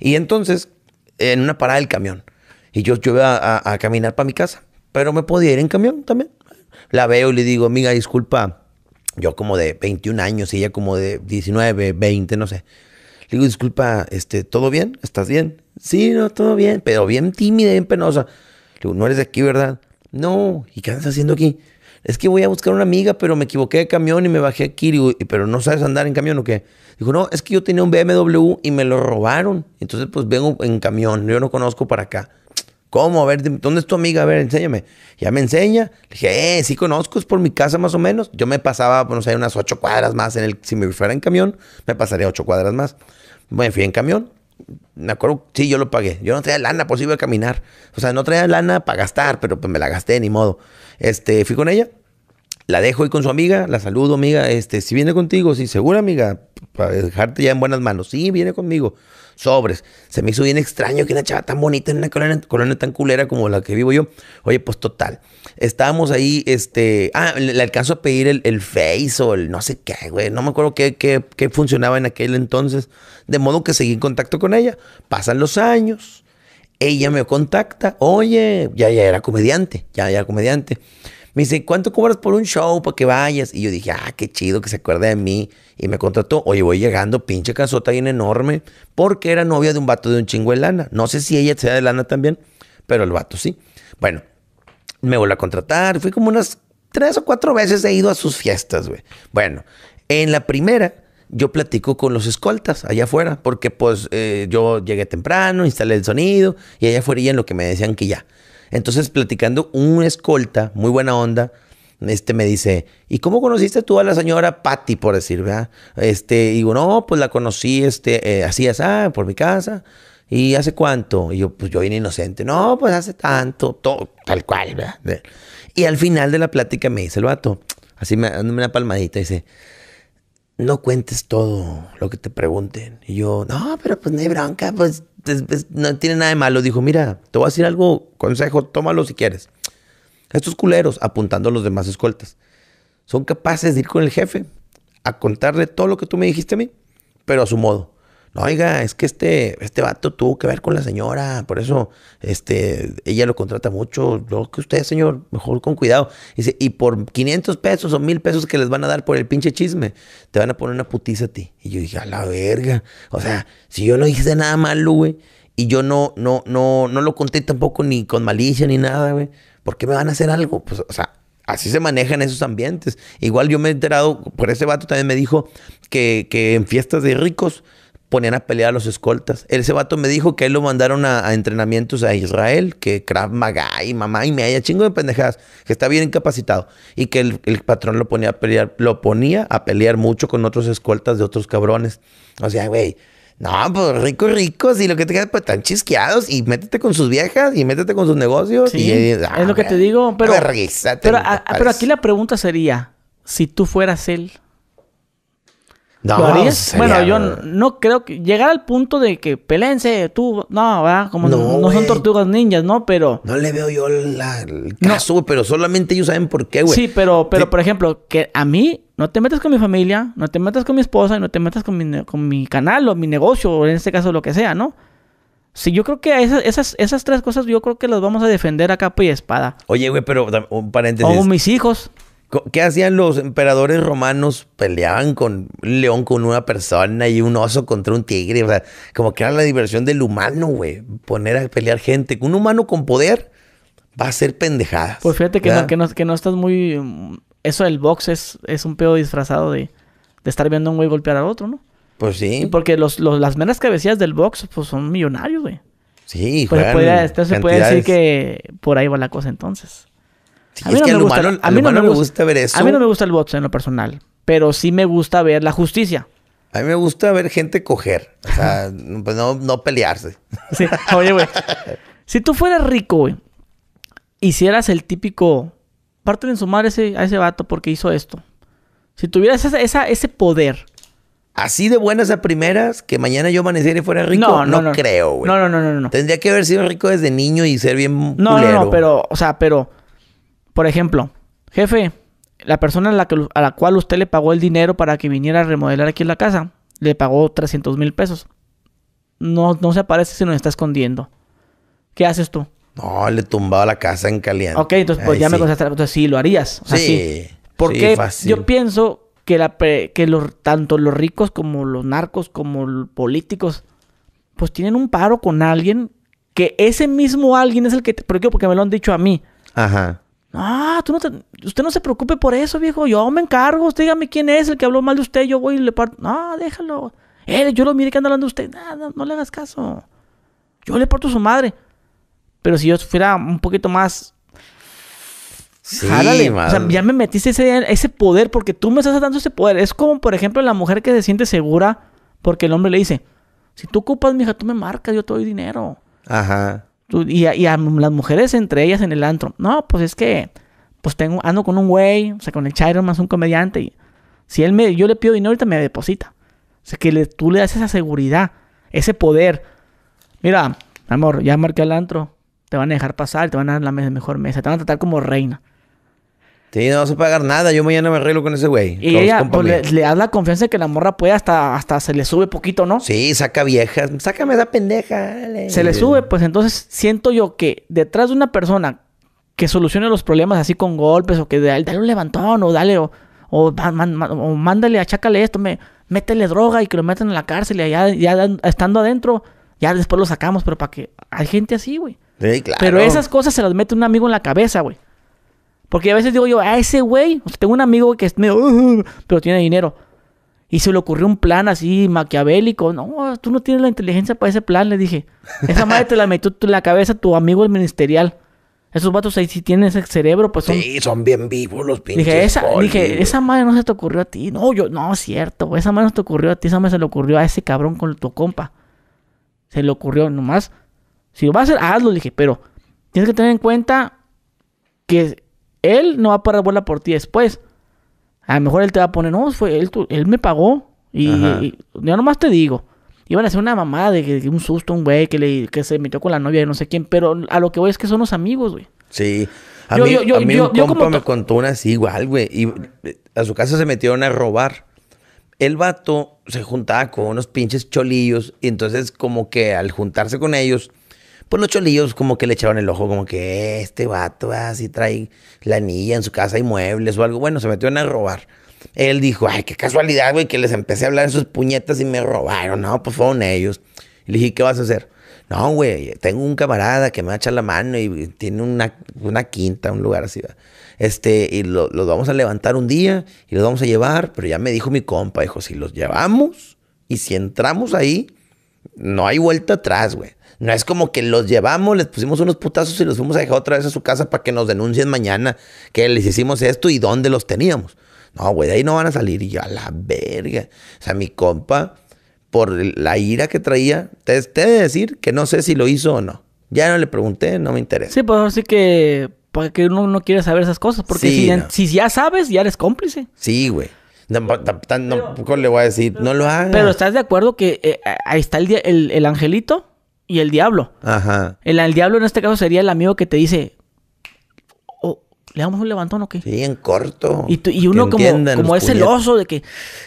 Y entonces en una parada del camión. Y yo, yo iba a, caminar para mi casa, pero me podía ir en camión también. La veo y le digo, amiga, disculpa, yo como de 21 años y ella como de 19, 20, no sé. Le digo, disculpa, este, ¿todo bien? ¿Estás bien? Sí, no, todo bien, pero bien tímida, bien penosa. Le digo, no eres de aquí, ¿verdad? No, ¿y qué andas haciendo aquí? es que voy a buscar una amiga, pero me equivoqué de camión y me bajé aquí. Digo, pero no sabes andar en camión o qué. Dijo, no, es que yo tenía un BMW y me lo robaron. Entonces, pues vengo en camión, yo no conozco para acá. ¿Cómo? A ver, ¿dónde es tu amiga? A ver, enséñame. Ya me enseña. Le dije, eh, sí conozco, es por mi casa más o menos. Yo me pasaba, pues, no sé, unas ocho cuadras más en el, si me fuera en camión, me pasaría ocho cuadras más. Bueno, fui en camión me acuerdo, sí, yo lo pagué. Yo no traía lana, por si iba a caminar. O sea, no traía lana para gastar, pero pues me la gasté, ni modo. Este, fui con ella, la dejo ahí con su amiga, la saludo, amiga. Este, si viene contigo, sí, segura, amiga, para dejarte ya en buenas manos. Sí, viene conmigo sobres. Se me hizo bien extraño que una chava tan bonita en una colonia, tan culera como la que vivo yo. Oye, pues total. Estábamos ahí, este. Ah, le, alcanzo a pedir el, el, Face o el no sé qué, güey. No me acuerdo qué, qué, qué funcionaba en aquel entonces. De modo que seguí en contacto con ella. Pasan los años. Ella me contacta. Oye, ya, era comediante. Ya, ya era comediante. Me dice, ¿cuánto cobras por un show para que vayas? Y yo dije, ah, qué chido que se acuerde de mí. Y me contrató, oye, voy llegando, pinche casota bien enorme, porque era novia de un vato de un chingo de lana. No sé si ella sea de lana también, pero el vato sí. Bueno, me volvió a contratar. Fui como unas tres o cuatro veces he ido a sus fiestas, güey. Bueno, en la primera yo platico con los escoltas allá afuera, porque pues eh, yo llegué temprano, instalé el sonido y allá afuera y en lo que me decían que ya. Entonces, platicando, un escolta, muy buena onda, este me dice, ¿y cómo conociste tú a la señora Patty, por decir, verdad? Este, digo, no, pues la conocí, este, eh, así, así, por mi casa. ¿Y hace cuánto? Y yo, pues yo vine inocente. No, pues hace tanto, todo, tal cual, ¿verdad? Y al final de la plática me dice el vato, así me dándome una palmadita, dice, no cuentes todo lo que te pregunten. Y yo, no, pero pues no hay bronca, pues, no tiene nada de malo. Dijo, mira, te voy a decir algo, consejo, tómalo si quieres. Estos culeros, apuntando a los demás escoltas, son capaces de ir con el jefe a contarle todo lo que tú me dijiste a mí, pero a su modo oiga, es que este, este vato tuvo que ver con la señora, por eso este, ella lo contrata mucho. Lo que usted, señor, mejor con cuidado. Dice, y por 500 pesos o 1000 pesos que les van a dar por el pinche chisme, te van a poner una putiza a ti. Y yo dije, a la verga. O sea, si yo no hice nada malo, güey, y yo no, no, no, no lo conté tampoco ni con malicia ni nada, güey, ¿por qué me van a hacer algo? Pues, o sea, así se maneja en esos ambientes. Igual yo me he enterado, por ese vato también me dijo que, que en fiestas de ricos ponían a pelear a los escoltas. Ese vato me dijo que él lo mandaron a, entrenamientos a Israel, que Krav Maga y mamá y me haya chingo de pendejadas, que está bien incapacitado. Y que el, patrón lo ponía a pelear, lo ponía a pelear mucho con otros escoltas de otros cabrones. O sea, güey, no, pues ricos, ricos, y lo que te queda, pues tan chisqueados, y métete con sus viejas, y métete con sus negocios. y, es lo ah, que te digo, pero... Pero, aquí la pregunta sería, si tú fueras él... Bueno, yo no creo que. Llegar al punto de que pelense tú. No, ¿verdad? Como no, son tortugas ninjas, ¿no? Pero. No le veo yo el caso, pero solamente ellos saben por qué, güey. Sí, pero, pero por ejemplo, que a mí no te metas con mi familia, no te metas con mi esposa, no te metas con mi, con mi canal o mi negocio, o en este caso lo que sea, ¿no? Sí, yo creo que esas, esas, esas tres cosas yo creo que las vamos a defender a capa y espada. Oye, güey, pero un paréntesis. O mis hijos. ¿Qué hacían los emperadores romanos? Peleaban con un león con una persona y un oso contra un tigre. O sea, como que era la diversión del humano, güey. Poner a pelear gente. Un humano con poder va a ser pendejada. Pues fíjate que no, estás muy. Eso del box es, es un pedo disfrazado de, estar viendo a un güey golpear al otro, ¿no? Pues sí. porque las menas cabecillas del box pues son millonarios, güey. Sí, pues se puede decir que por ahí va la cosa entonces a mí no, me gusta, me gusta, ver eso. A mí no me gusta el box en lo personal, pero sí me gusta ver la justicia. A mí me gusta ver gente coger. O sea, pues, no, pelearse. Oye, güey. Si tú fueras rico, güey, hicieras el típico. Parten en su madre a ese vato porque hizo esto. Si tuvieras esa, ese poder. Así de buenas a primeras, que mañana yo amaneciera y fuera rico, no, no, creo, güey. No, no, no, no, Tendría que haber sido rico desde niño y ser bien. No, no, no, pero, o sea, pero por ejemplo, jefe, la persona a la, a la cual usted le pagó el dinero para que viniera a remodelar aquí la casa, le pagó 300 mil pesos. No, no se aparece, si nos está escondiendo. ¿Qué haces tú? No, le tumbado la casa en caliente. Ok, entonces pues ya me contestaste. Entonces sí, lo harías. sí, Porque yo pienso que, la, que los, tanto los ricos como los narcos, como los políticos, pues tienen un paro con alguien que ese mismo alguien es el que... ¿Por qué? Porque me lo han dicho a mí. Ajá. Ah, tú no te, usted no se preocupe por eso, viejo. Yo me encargo. Usted dígame quién es el que habló mal de usted. Yo voy y le parto. No, déjalo. Él, yo lo mire que anda hablando de usted. No, no, le hagas caso. Yo le parto a su madre. Pero si yo fuera un poquito más. Sí, O sea, ya me metiste ese, poder porque tú me estás dando ese poder. Es como, por ejemplo, la mujer que se siente segura porque el hombre le dice: Si tú ocupas, hija tú me marcas, yo te doy dinero. Ajá. Y a, las mujeres entre ellas en el antro. No, pues es que pues tengo, ando con un güey, o sea, con el Chairo más un comediante. Y si él me, yo le pido dinero, ahorita me deposita. O sea, que le, tú le das esa seguridad, ese poder. Mira, amor, ya marqué al antro. Te van a dejar pasar, te van a dar la mejor mesa, te van a tratar como reina. Sí, no vas a pagar nada. Yo mañana me arreglo con ese güey. Y ella pues, le, das la confianza de que la morra puede hasta, hasta se le sube poquito, ¿no? Sí, saca viejas. Sácame esa pendeja. Se le sube, pues entonces siento yo que detrás de una persona que solucione los problemas así con golpes o que dale, dale un levantón o dale o, o, mándale, achácale esto, me, métele droga y que lo metan en la cárcel y allá ya estando adentro, ya después lo sacamos, pero para que hay gente así, güey. Sí, claro. Pero esas cosas se las mete un amigo en la cabeza, güey. Porque a veces digo yo, a ese güey, tengo un amigo que es medio, pero tiene dinero. Y se le ocurrió un plan así maquiavélico. No, tú no tienes la inteligencia para ese plan, le dije. Esa madre te la metió en la cabeza tu amigo el ministerial. Esos vatos ahí sí tienen ese cerebro, pues son... Sí, son bien vivos los pinches. Dije, esa, dije, esa madre no se te ocurrió a ti. No, yo, no, cierto. Esa madre no se te ocurrió a ti. Esa madre se le ocurrió a ese cabrón con tu compa. Se le ocurrió nomás. Si lo vas a hacer, hazlo, dije. Pero tienes que tener en cuenta que él no va a parar bola por ti después. A lo mejor él te va a poner, no, fue él, él me pagó. Y, yo nomás te digo. Iban a hacer una mamá de, que un susto, un güey que, que se metió con la novia de no sé quién. Pero a lo que voy es que son los amigos, güey. Sí. A yo, mí, me contó una así igual, güey. Y eh, a su casa se metieron a robar. El vato se juntaba con unos pinches cholillos. Y entonces como que al juntarse con ellos pues los cholillos como que le echaron el ojo, como que este vato así trae la niña en su casa, y muebles o algo. Bueno, se metieron a robar. Él dijo, ay, qué casualidad, güey, que les empecé a hablar en sus puñetas y me robaron. No, pues fueron ellos. Y le dije, ¿qué vas a hacer? No, güey, tengo un camarada que me va a echar la mano y tiene una, quinta, un lugar así. Este, y los vamos a levantar un día y los vamos a llevar. Pero ya me dijo mi compa, dijo, si los llevamos y si entramos ahí, no hay vuelta atrás, güey. No es como que los llevamos, les pusimos unos putazos y los fuimos a dejar otra vez a su casa para que nos denuncien mañana que les hicimos esto y dónde los teníamos. No, güey, de ahí no van a salir. Y yo, a la verga. O sea, mi compa, por la ira que traía, te, te de decir que no sé si lo hizo o no. Ya no le pregunté, no me interesa. Sí, pues así que porque uno no quiere saber esas cosas. Porque si, ya, sabes, ya eres cómplice. Sí, güey. Tampoco no, le voy a decir, no lo hagas. Pero estás de acuerdo que eh, ahí está el, el angelito y el diablo. Ajá. El, diablo en este caso sería el amigo que te dice, oh, ¿le damos un levantón o qué? Sí, en corto. Y, uno como, como es celoso de que,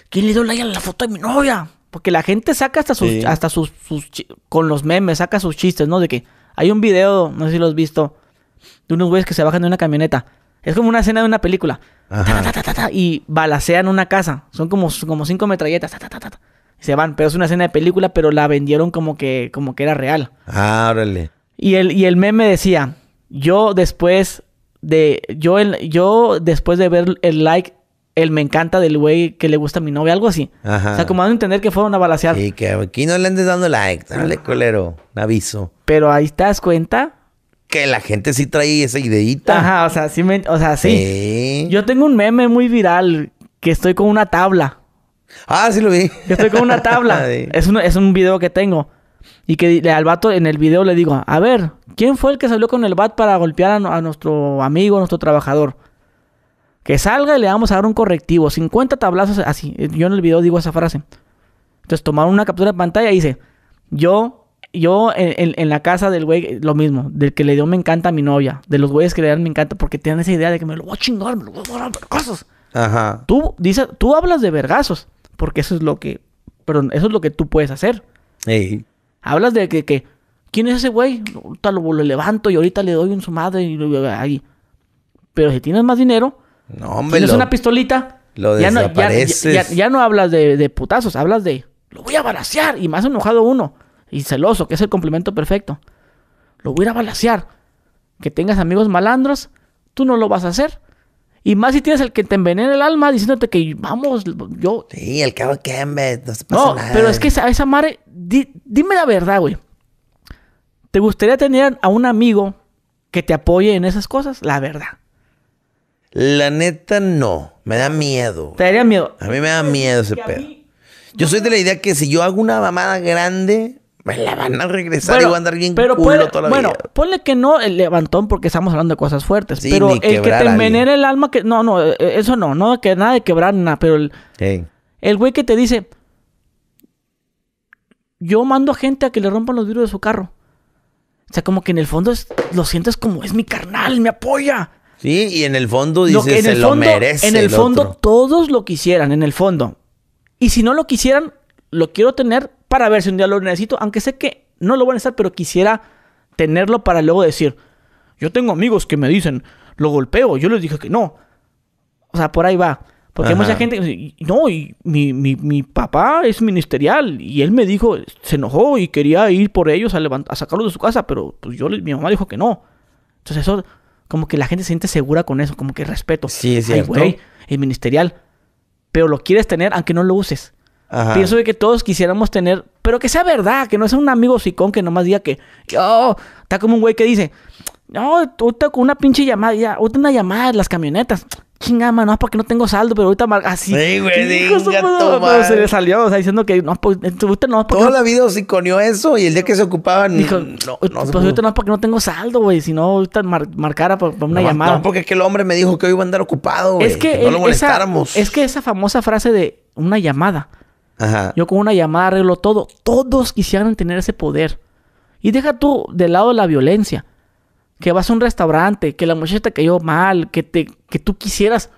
¿quién le dio a la foto de mi novia? Porque la gente saca hasta sus, hasta sus, con los memes, saca sus chistes, ¿no? De que hay un video, no sé si lo has visto, de unos güeyes que se bajan de una camioneta. Es como una escena de una película. y balacean una casa. Son como, como cinco metralletas se van. Pero es una escena de película, pero la vendieron como que, como que era real. Ah, Y el, y el meme decía, yo después de, yo, el, yo después de ver el like, el me encanta del güey que le gusta a mi novia, algo así. Ajá. O sea, como van a entender que fue una balasear. sí, que aquí no le andes dando like, dale ah. colero, aviso. Pero ahí te das cuenta. Que la gente sí trae esa ideita. Ajá, o sea, sí. Me, sí. Yo tengo un meme muy viral que estoy con una tabla Ah, sí lo vi. Yo estoy con una *laughs* tabla. Ah, es, un, es un video que tengo. Y que al vato en el video le digo, a ver, ¿quién fue el que salió con el bat para golpear a, nuestro amigo, a nuestro trabajador? Que salga y le vamos a dar un correctivo. 50 tablazos así. Yo en el video digo esa frase. Entonces tomaron una captura de pantalla y dice, yo, yo en, la casa del güey, lo mismo, del que le dio me encanta a mi novia, de los güeyes que le dan me encanta, porque tienen esa idea de que me lo voy a chingar, me lo voy a cosas. Ajá. Tú, dices, tú hablas de vergazos. Porque eso es lo que, perdón, eso es lo que tú puedes hacer. Hablas de que, que, ¿quién es ese güey? lo, levanto y ahorita le doy un su madre. Y, ahí. Pero si tienes más dinero, no, tienes una pistolita, ya, no, hablas de, de putazos, hablas de, lo voy a balasear. Y más enojado uno. Y celoso, que es el complemento perfecto. Lo voy a balasear. Que tengas amigos malandros, tú no lo vas a hacer. Y más si tienes el que te envenena el alma diciéndote que vamos, yo. Sí, el cabo que no se pasa no, pero es que esa, esa madre. dime la verdad, güey. ¿Te gustaría tener a un amigo que te apoye en esas cosas? La verdad. La neta, no. Me da miedo. Te daría miedo. A mí me da miedo ese pedo. Yo soy de la idea que si yo hago una mamada grande, la van a regresar y va a andar bien pero culo toda la Bueno, ponle que no el levantón porque estamos hablando de cosas fuertes. pero el que te envenene el alma, que no, no, eh, eh, eso no, no, que nada de quebrar nada. Pero el, güey que te dice, yo mando a gente a que le rompan los vidrios de su carro. O sea, como que en el fondo lo sientes como es mi carnal, me apoya. Sí, y en el fondo dices, en el fondo, En el, fondo todos lo quisieran, en el fondo. Y si no lo quisieran, lo quiero tener para ver si un día lo necesito, aunque sé que no lo van a necesitar, pero quisiera tenerlo para luego decir, yo tengo amigos que me dicen, lo golpeo, yo les dije que no. O sea, por ahí va. Porque hay mucha gente que dice, no, y mi, mi, papá es ministerial y él me dijo, se enojó y quería ir por ellos a, a sacarlos de su casa, pero pues yo, mi mamá dijo que no. Entonces eso, como que la gente se siente segura con eso, como que respeto. Sí, es es ministerial, pero lo quieres tener aunque no lo uses. Pienso de que todos quisiéramos tener, pero que sea verdad, que no sea un amigo sicón que nomás diga que, oh, está como un güey que dice, no, ahorita con una pinche llamada, ya, una llamada las camionetas. ...no es porque no tengo saldo, pero ahorita así. Sí, güey, se le salió, o sea, diciendo que no, pues, eh, ahorita no. Porque... Toda la vida siconió eso y el día que se ocupaban. Dijo, no, no, pues no es porque no tengo saldo, güey, si no, ahorita marcara una llamada. No, porque el hombre me dijo que hoy iba a andar ocupado, que, no lo molestáramos. es que esa famosa frase de una llamada yo con una llamada arreglo todo. Todos quisieran tener ese poder. Y deja tú de lado la violencia. Que vas a un restaurante, que la muchacha te cayó mal, que, te, que tú quisieras.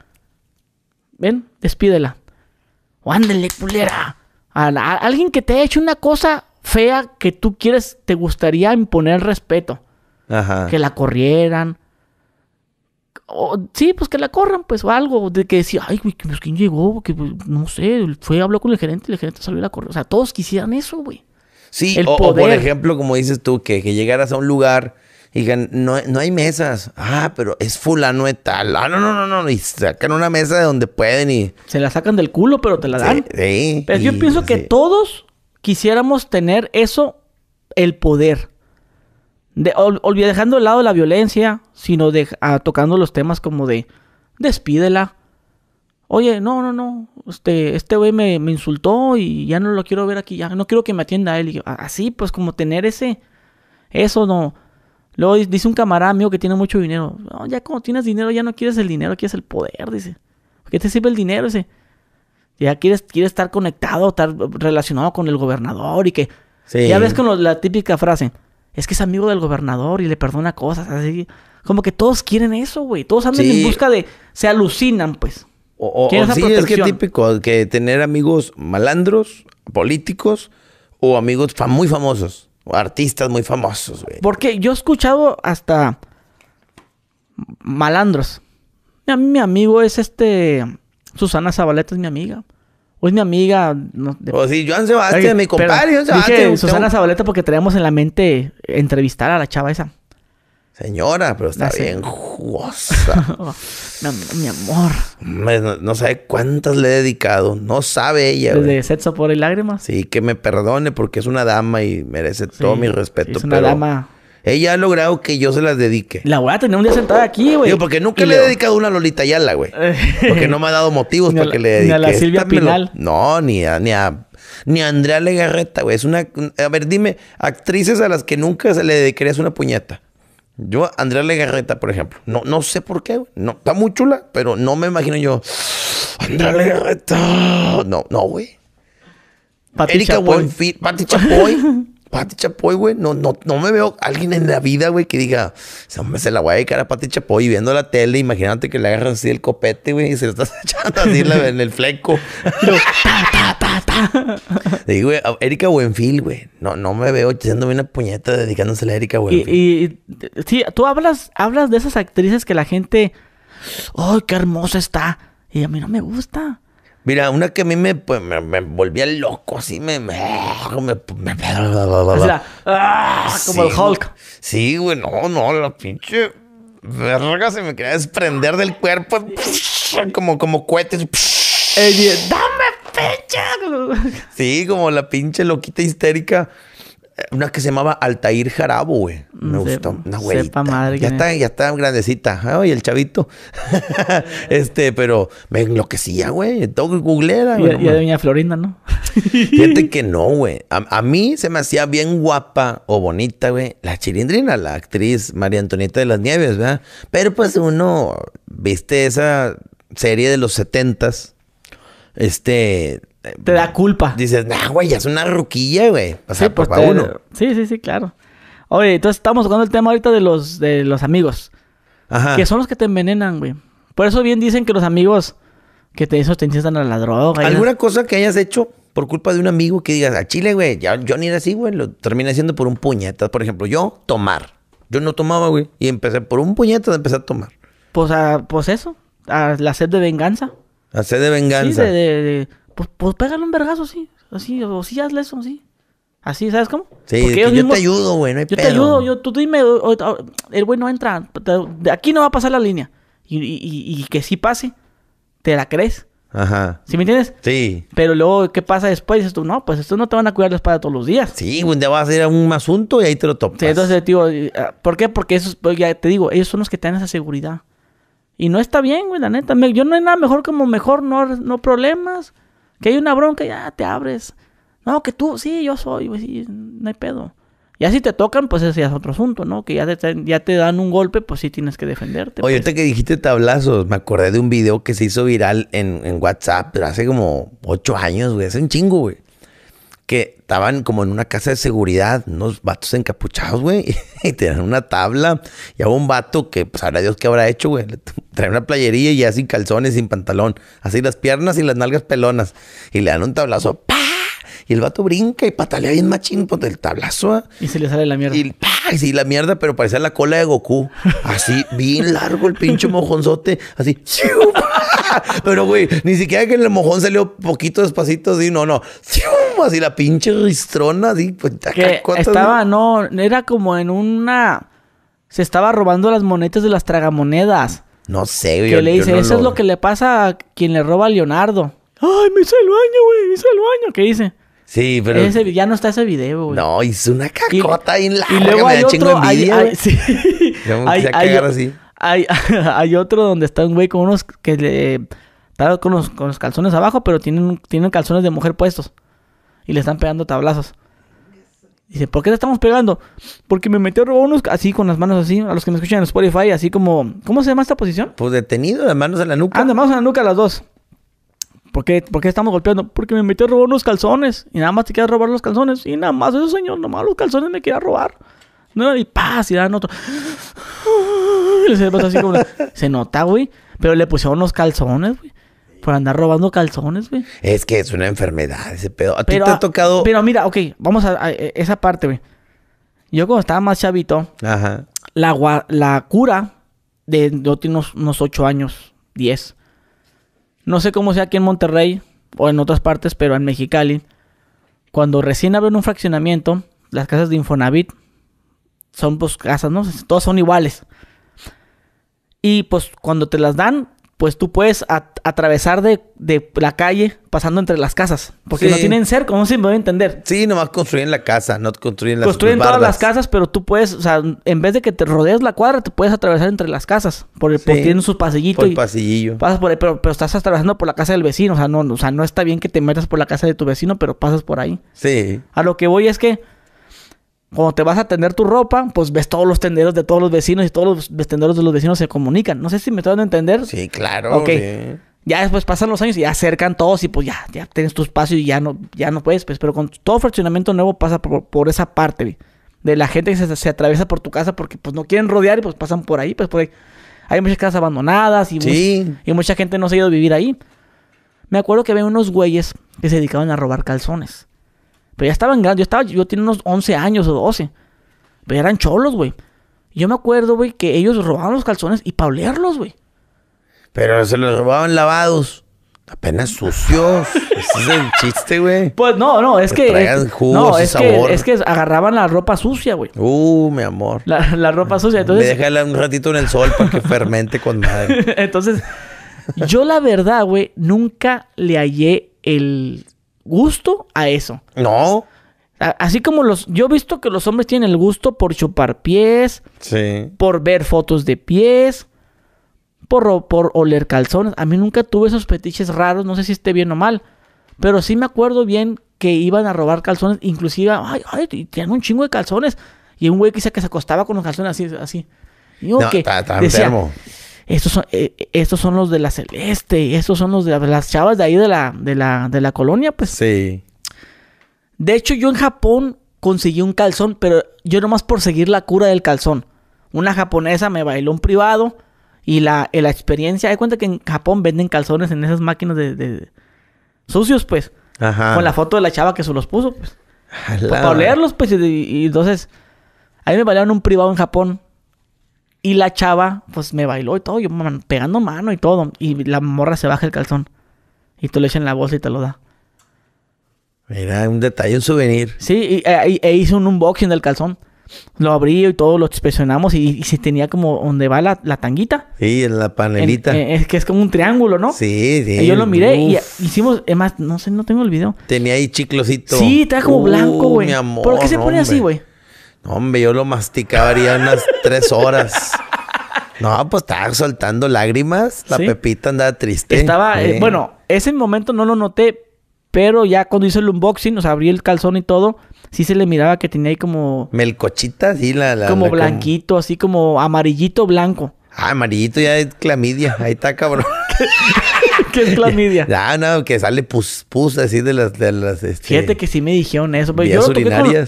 Ven, despídela. O ándale, culera. A, alguien que te ha hecho una cosa fea que tú quieres, te gustaría imponer respeto. Que la corrieran, sí, pues que la corran, pues, o algo, de que decía, ay, güey, pues, ¿quién llegó? Que, pues, no sé, fue, habló con el gerente, y el gerente salió y la corrió. O sea, todos quisieran eso, güey. Sí, o, por ejemplo, como dices tú, que, que llegaras a un lugar y digan, no, hay mesas. Ah, pero es fulano de tal. Ah, no, no, no, no. Y sacan una mesa de donde pueden y... Se la sacan del culo, pero te la dan. Sí, pero yo pienso que todos quisiéramos tener eso, el poder de, ol, dejando de lado la violencia, sino de, tocando los temas como de despídela. Oye, no, no, no, este, este güey me, me, insultó y ya no lo quiero ver aquí, ya no quiero que me atienda él. así, pues como tener ese, eso no. Luego dice un camarada mío que tiene mucho dinero, ya como tienes dinero ya no quieres el dinero, quieres el poder, dice. ¿Qué te sirve el dinero ese? Ya quieres, estar conectado, estar relacionado con el gobernador y que... Ya ves con la típica frase, es que es amigo del gobernador y le perdona cosas así. Como que todos quieren eso, güey. Todos andan en busca de... Se alucinan, pues. O, o, sí, es que típico que tener amigos malandros, políticos o amigos muy famosos. O artistas muy famosos, güey. Porque yo he escuchado hasta malandros. Mi, mi amigo es este... Susana Zabaleta es mi amiga. O es mi amiga. O sí, Joan Sebastián, mi compadre, Joan Sebastián. Susana Zabaleta porque teníamos en la mente entrevistar a la chava esa. Señora, pero está bien jugosa. *laughs* mi, amor. No, sabe cuántas le he dedicado. No sabe ella. Desde sexo por el lágrimas. Sí, que me perdone porque es una dama y merece todo mi respeto. es una dama ella ha logrado que yo se las dedique. La voy a tener un día sentada aquí, güey. porque nunca le he dedicado una a Lolita Yala, güey. *laughs* Porque no me ha dado motivos para que le dedique. Ni a la Silvia Pinal. No, ni a, ni a, ni a Andrea Legarreta, güey. Es una... A ver, dime, actrices a las que nunca se le dedicarías una puñeta. Yo, Andrea Legarreta, por ejemplo. No, no sé por qué, güey. No, está muy chula, pero no me imagino yo... Andrea Legarreta. No, no, güey. Erika Chapoy. Patricia Pati *laughs* Pati Chapoy, güey. No, no, no me veo alguien en la vida, güey, que diga, se la voy a dedicar a Pati Chapoy viendo la tele, imagínate que le agarran así el copete, güey, y se lo estás *laughs* echando así en el fleco. Digo, güey, Erika Buenfil, güey. No, no me veo echándome una puñeta dedicándosela a Erika Buenfil. Y, sí, tú hablas, hablas de esas actrices que la gente, ¡ay, qué hermosa está! Y a mí no me gusta. Mira, una que a mí me, pues, me, volvía loco, así me. me, o ah, sea, como el Hulk. Sí, güey, no, no, la pinche verga se me quería desprender del cuerpo. Como, como cohetes. Ey, ¡Dame pinche! Sí, como la pinche loquita histérica. Una que se llamaba Altair Jarabo, güey. Me mm, gustó. Una güey. Ya está, ya está grandecita. Ay, el chavito. *laughs* este, pero me enloquecía, güey. Todo que Y, era y Florinda, ¿no? Fíjate *laughs* que no, güey. A, mí se me hacía bien guapa o bonita, güey. La chilindrina, la actriz María Antonieta de las Nieves, ¿verdad? Pero pues uno, viste esa serie de los setentas. Este, te da eh, culpa. Dices, no, güey, ya es una ruquilla, güey. O sea, pues uno. Sí, sí, sí, claro. Oye, entonces estamos tocando el tema ahorita de los, de los amigos. Ajá. Que son los que te envenenan, güey. Por eso bien dicen que los amigos que te, hizo te incitan a la droga. ¿Alguna cosa que hayas hecho por culpa de un amigo que digas, a Chile, güey, yo, ni era así, güey, lo terminé haciendo por un puñetas. Por ejemplo, yo tomar. Yo no tomaba, güey. Y empecé por un puñetas, empecé a tomar. Pues, a, ah, pues eso, a la sed de venganza. La sed de venganza. Sí, de, pues, pues pégale un vergazo sí. así, o sí hazle eso, sí. Así, ¿sabes cómo? Sí, pues yo te ayudo, güey, no hay Yo te ayudo, yo, tú dime, el güey no entra, de aquí no va a pasar la línea. Y, y, y que sí pase, te la crees. Ajá. ¿Sí me entiendes? Sí. Pero luego, ¿qué pasa después? Dices tú, no, pues esto no te van a cuidar la espada todos los días. Sí, güey. ya vas a ir a un asunto y ahí te lo topas. Sí, entonces, tío, ah, ¿por qué? Porque esos, pues, ya te digo, ellos son los que te dan esa seguridad. Y no está bien, güey, la neta. yo no hay nada mejor como mejor, no, no problemas. Que hay una bronca, ya te abres. No, que tú, sí, yo soy, güey, sí, no hay pedo. Ya si te tocan, pues ese ya es otro asunto, ¿no? Que ya te, ya te dan un golpe, pues sí tienes que defenderte. Oye, pues. ahorita que dijiste tablazos, me acordé de un video que se hizo viral en, en WhatsApp, pero hace como ocho años, güey. es un chingo, güey que estaban como en una casa de seguridad, unos vatos encapuchados, güey, *laughs* y tenían una tabla. Y había un vato que, pues, sabrá Dios qué habrá hecho, güey. Trae una playería y ya sin calzones, sin pantalón. Así las piernas y las nalgas pelonas. Y le dan un tablazo, ¡pa! Y el vato brinca y patalea bien machín por pues, el tablazo. ¿ah? Y se le sale la mierda. Y ¡pa! Y sí, la mierda, pero parecía la cola de Goku. Así, bien largo el pincho mojonzote. Así, *laughs* *laughs* Pero, güey, ni siquiera que el mojón salió poquito despacito, sí, no, no. Así la pinche ristrona, así. Pues, que estaba, no, era como en una... Se estaba robando las monetas de las tragamonedas. No sé, güey. Que le dice, eso es lo que le pasa a quien le roba a Leonardo. Ay, me hizo el baño, güey, me hizo el baño. ¿Qué dice? Sí, pero. ya no está ese video, güey. No, hizo una cacota y, ahí en la. Y luego hay otro. Envidia, sí. así. *laughs* Hay, otro donde está un güey con unos que le. Está con los, calzones abajo, pero tienen, tienen calzones de mujer puestos. Y le están pegando tablazos. Dice, ¿por qué le estamos pegando? Porque me metió a robar unos así con las manos así, a los que me escuchan en Spotify, así como. ¿Cómo se llama esta posición? Pues detenido, de manos a la nuca. Ah, de manos en la nuca las dos. ¿Por qué, estamos golpeando? Porque me metió a robar unos calzones. Y nada más te queda robar los calzones. Y nada más eso, señor. Nada más los calzones me queda robar. No, y paz, y dan otro. se, nota, güey. Pero le pusieron unos calzones, güey. Por andar robando calzones, güey. Es que es una enfermedad ese pedo. ¿A ti te ha ah, tocado...? Pero mira, ok. Vamos a, e, esa parte, güey. Yo cuando estaba más chavito... Ajá. La, la cura de... Yo tenía unos, 8 años. 10. No sé cómo sea aquí en Monterrey o en otras partes, pero en Mexicali, cuando recién abren un fraccionamiento, las casas de Infonavit son pues casas, ¿no? Todas son iguales. Y pues cuando te las dan, pues tú puedes atravesar de, de, la calle pasando entre las casas. Porque no tienen cerco, no sé si me voy a entender. Sí, nomás construyen la casa, no construyen las Construyen todas las casas, pero tú puedes, o sea, en vez de que te rodees la cuadra, te puedes atravesar entre las casas. Por el, Porque tienen sus pasillitos. Por el pasillillo. Pasas por ahí, pero, pero, estás atravesando por la casa del vecino. O sea, no, o sea, no está bien que te metas por la casa de tu vecino, pero pasas por ahí. Sí. A lo que voy es que cuando te vas a tender tu ropa, pues ves todos los tenderos de todos los vecinos y todos los tenderos de los vecinos se comunican. No sé si me están a entender. Sí, claro. Ok. Ya después pasan los años y acercan todos y pues ya, ya tienes tu espacio y ya no, ya no puedes, pues. Pero con todo fraccionamiento nuevo pasa por, esa parte, De la gente que se, atraviesa por tu casa porque pues no quieren rodear y pues pasan por ahí, pues por ahí. Hay muchas casas abandonadas y, y mucha gente no se ha ido a vivir ahí. Me acuerdo que había unos güeyes que se dedicaban a robar calzones. Pero ya estaban grandes. Yo, estaba, yo tenía unos 11 años o 12. Pero eran cholos, güey. Yo me acuerdo, güey, que ellos robaban los calzones y paulearlos, güey. Pero se los robaban lavados. Apenas sucios. *laughs* Ese es el chiste, güey. Pues no, no, es que. traigan jugos no, es sabor. Que, es que agarraban la ropa sucia, güey. Uh, mi amor. La, la ropa sucia. Entonces. Déjala un ratito en el sol para que fermente con madre. *laughs* entonces, yo la verdad, güey, nunca le hallé el gusto a eso. No. Así como los. Yo he visto que los hombres tienen el gusto por chupar pies. Sí. Por ver fotos de pies. Por, por oler calzones. A mí nunca tuve esos petiches raros. No sé si esté bien o mal. Pero sí me acuerdo bien que iban a robar calzones. Inclusive, ay, ay, tenían un chingo de calzones. Y un güey quizá que se acostaba con los calzones así. así. Y que enfermo estos son, eh, estos son los de la celeste, estos son los de las chavas de ahí de la, de la, de la colonia, pues. Sí. De hecho, yo en Japón conseguí un calzón, pero yo nomás por seguir la cura del calzón. Una japonesa me bailó un privado y la, la experiencia. Hay cuenta que en Japón venden calzones en esas máquinas de, de, sucios, pues. Ajá. Con la foto de la chava que se los puso, pues. Para leerlos, pues. Y, entonces, ahí me bailaron un privado en Japón y la chava, pues me bailó y todo, yo pegando mano y todo. Y la morra se baja el calzón. Y tú le en la bolsa y te lo da. Mira, un detalle, un souvenir. Sí, y, eh, e, hizo un unboxing del calzón. Lo abrí y todo, lo inspeccionamos y, se tenía como donde va la, tanguita. Sí, en la panelita. Eh, es que es como un triángulo, ¿no? Sí, sí. Y yo lo miré y hicimos, es más, no sé, no tengo el video. Tenía ahí chiclosito. Sí, estaba como blanco, uh, güey. Mi amor, ¿Por qué se pone así, güey? hombre, yo lo masticaba haría unas *laughs* tres horas. No, pues estaba soltando lágrimas. La Pepita andaba triste. Estaba, eh, bueno, ese momento no lo noté, pero ya cuando hice el unboxing, o sea, abrí el calzón y todo, sí se le miraba que tenía ahí como. Melcochita, sí, la. como blanquito, así como amarillito blanco. Ah, amarillito ya es clamidia. Ahí está, cabrón. *laughs* *laughs* ¿Qué es clamidia? Ah, no, que sale pus, pus así de las... De las este, Fíjate que sí me dijeron eso. yo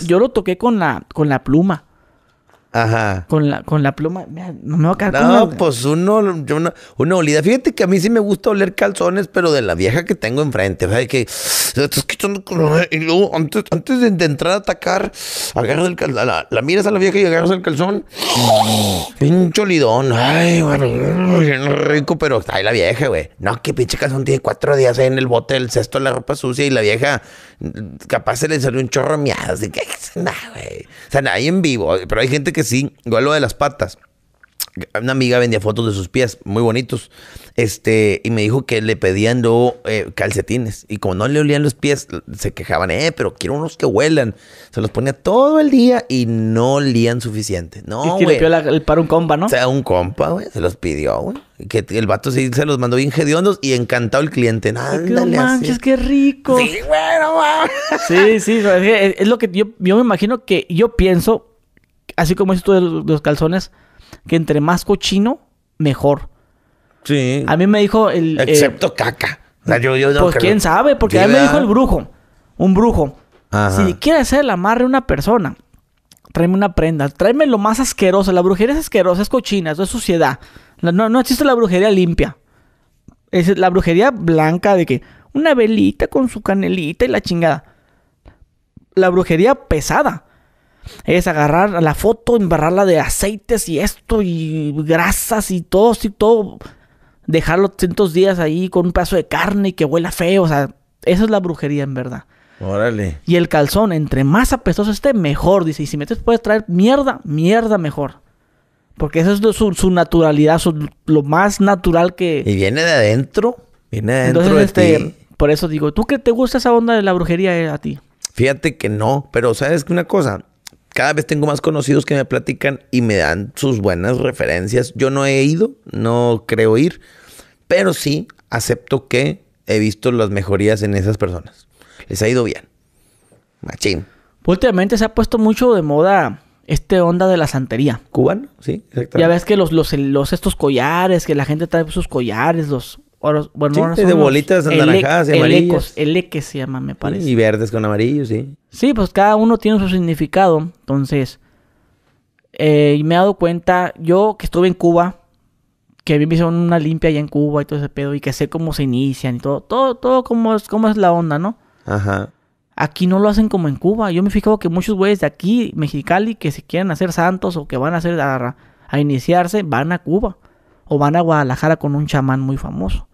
yo, lo toqué con, la, con la pluma. Ajá. Con la, con la pluma. No me va a caer No, pues uno, yo una, olida. Fíjate que a mí sí me gusta oler calzones, pero de la vieja que tengo enfrente. ¿sabes? Que estás quitando. Y luego, antes, antes de, entrar a atacar, agarras el calzón. La, miras a la vieja y agarras el calzón. pinche olidón. Ay, bueno, rico, pero está ahí la vieja, güey. No, qué pinche calzón tiene cuatro días en el bote, el cesto de la ropa sucia y la vieja mm, capaz se le salió un chorro miado. Así que, nada, güey. O sea, nada, ahí en vivo. Pero hay gente que sí. Igual lo de las patas. Una amiga vendía fotos de sus pies, muy bonitos. Este, y me dijo que le pedían eh, calcetines. Y como no le olían los pies, se quejaban, eh, pero quiero unos que huelan. Se los ponía todo el día y no olían suficiente. No, que le pidió el para un compa, ¿no? O sea, un compa, güey, se los pidió, güey. Que el vato sí se los mandó bien hediondos y encantado el cliente. Nada, no manches, qué rico. Sí, Sí, sí, es, es lo que yo, yo me imagino que yo pienso así como esto de los calzones, que entre más cochino, mejor. Sí. A mí me dijo el. Eh, Excepto caca. pues quién sabe, porque a mí me dijo el brujo. Un brujo. Si quiere hacer el amarre una persona, tráeme una prenda. Tráeme lo más asqueroso. La brujería es asquerosa, es cochina, es suciedad. No, no existe la brujería limpia. Es la brujería blanca de que una velita con su canelita y la chingada. La brujería pesada es agarrar la foto, embarrarla de aceites y esto y grasas y todo, y todo, dejarlo cientos días ahí con un pedazo de carne y que huela feo, o sea, eso es la brujería en verdad. Órale. Y el calzón, entre más apestoso esté, mejor, dice, y si metes puedes traer mierda, mierda mejor. Porque eso es su, naturalidad, lo más natural que... Y viene de adentro, viene de adentro de este, Por eso digo, ¿tú qué te gusta esa onda de la brujería eh, a ti? Fíjate que no, pero ¿sabes que una cosa? cada vez tengo más conocidos que me platican y me dan sus buenas referencias. Yo no he ido, no creo ir, pero sí acepto que he visto las mejorías en esas personas. Les ha ido bien. Machín. Últimamente se ha puesto mucho de moda este onda de la santería. Cubano, sí, exactamente. Ya ves que los, los, estos collares, que la gente trae sus collares, los oros, bueno, sí, de bolitas anaranjadas y amarillas. que se llama, me parece. Y verdes con amarillos, sí. Sí, pues cada uno tiene su significado. Entonces, eh, me he dado cuenta, yo que estuve en Cuba, que me hicieron una limpia allá en Cuba y todo ese pedo, y que sé cómo se inician y todo, todo, todo cómo es, cómo es la onda, ¿no? Ajá. Aquí no lo hacen como en Cuba. Yo me he fijado que muchos güeyes de aquí, Mexicali, que se quieren hacer santos o que van a hacer a iniciarse, van a Cuba. O van a Guadalajara con un chamán muy famoso.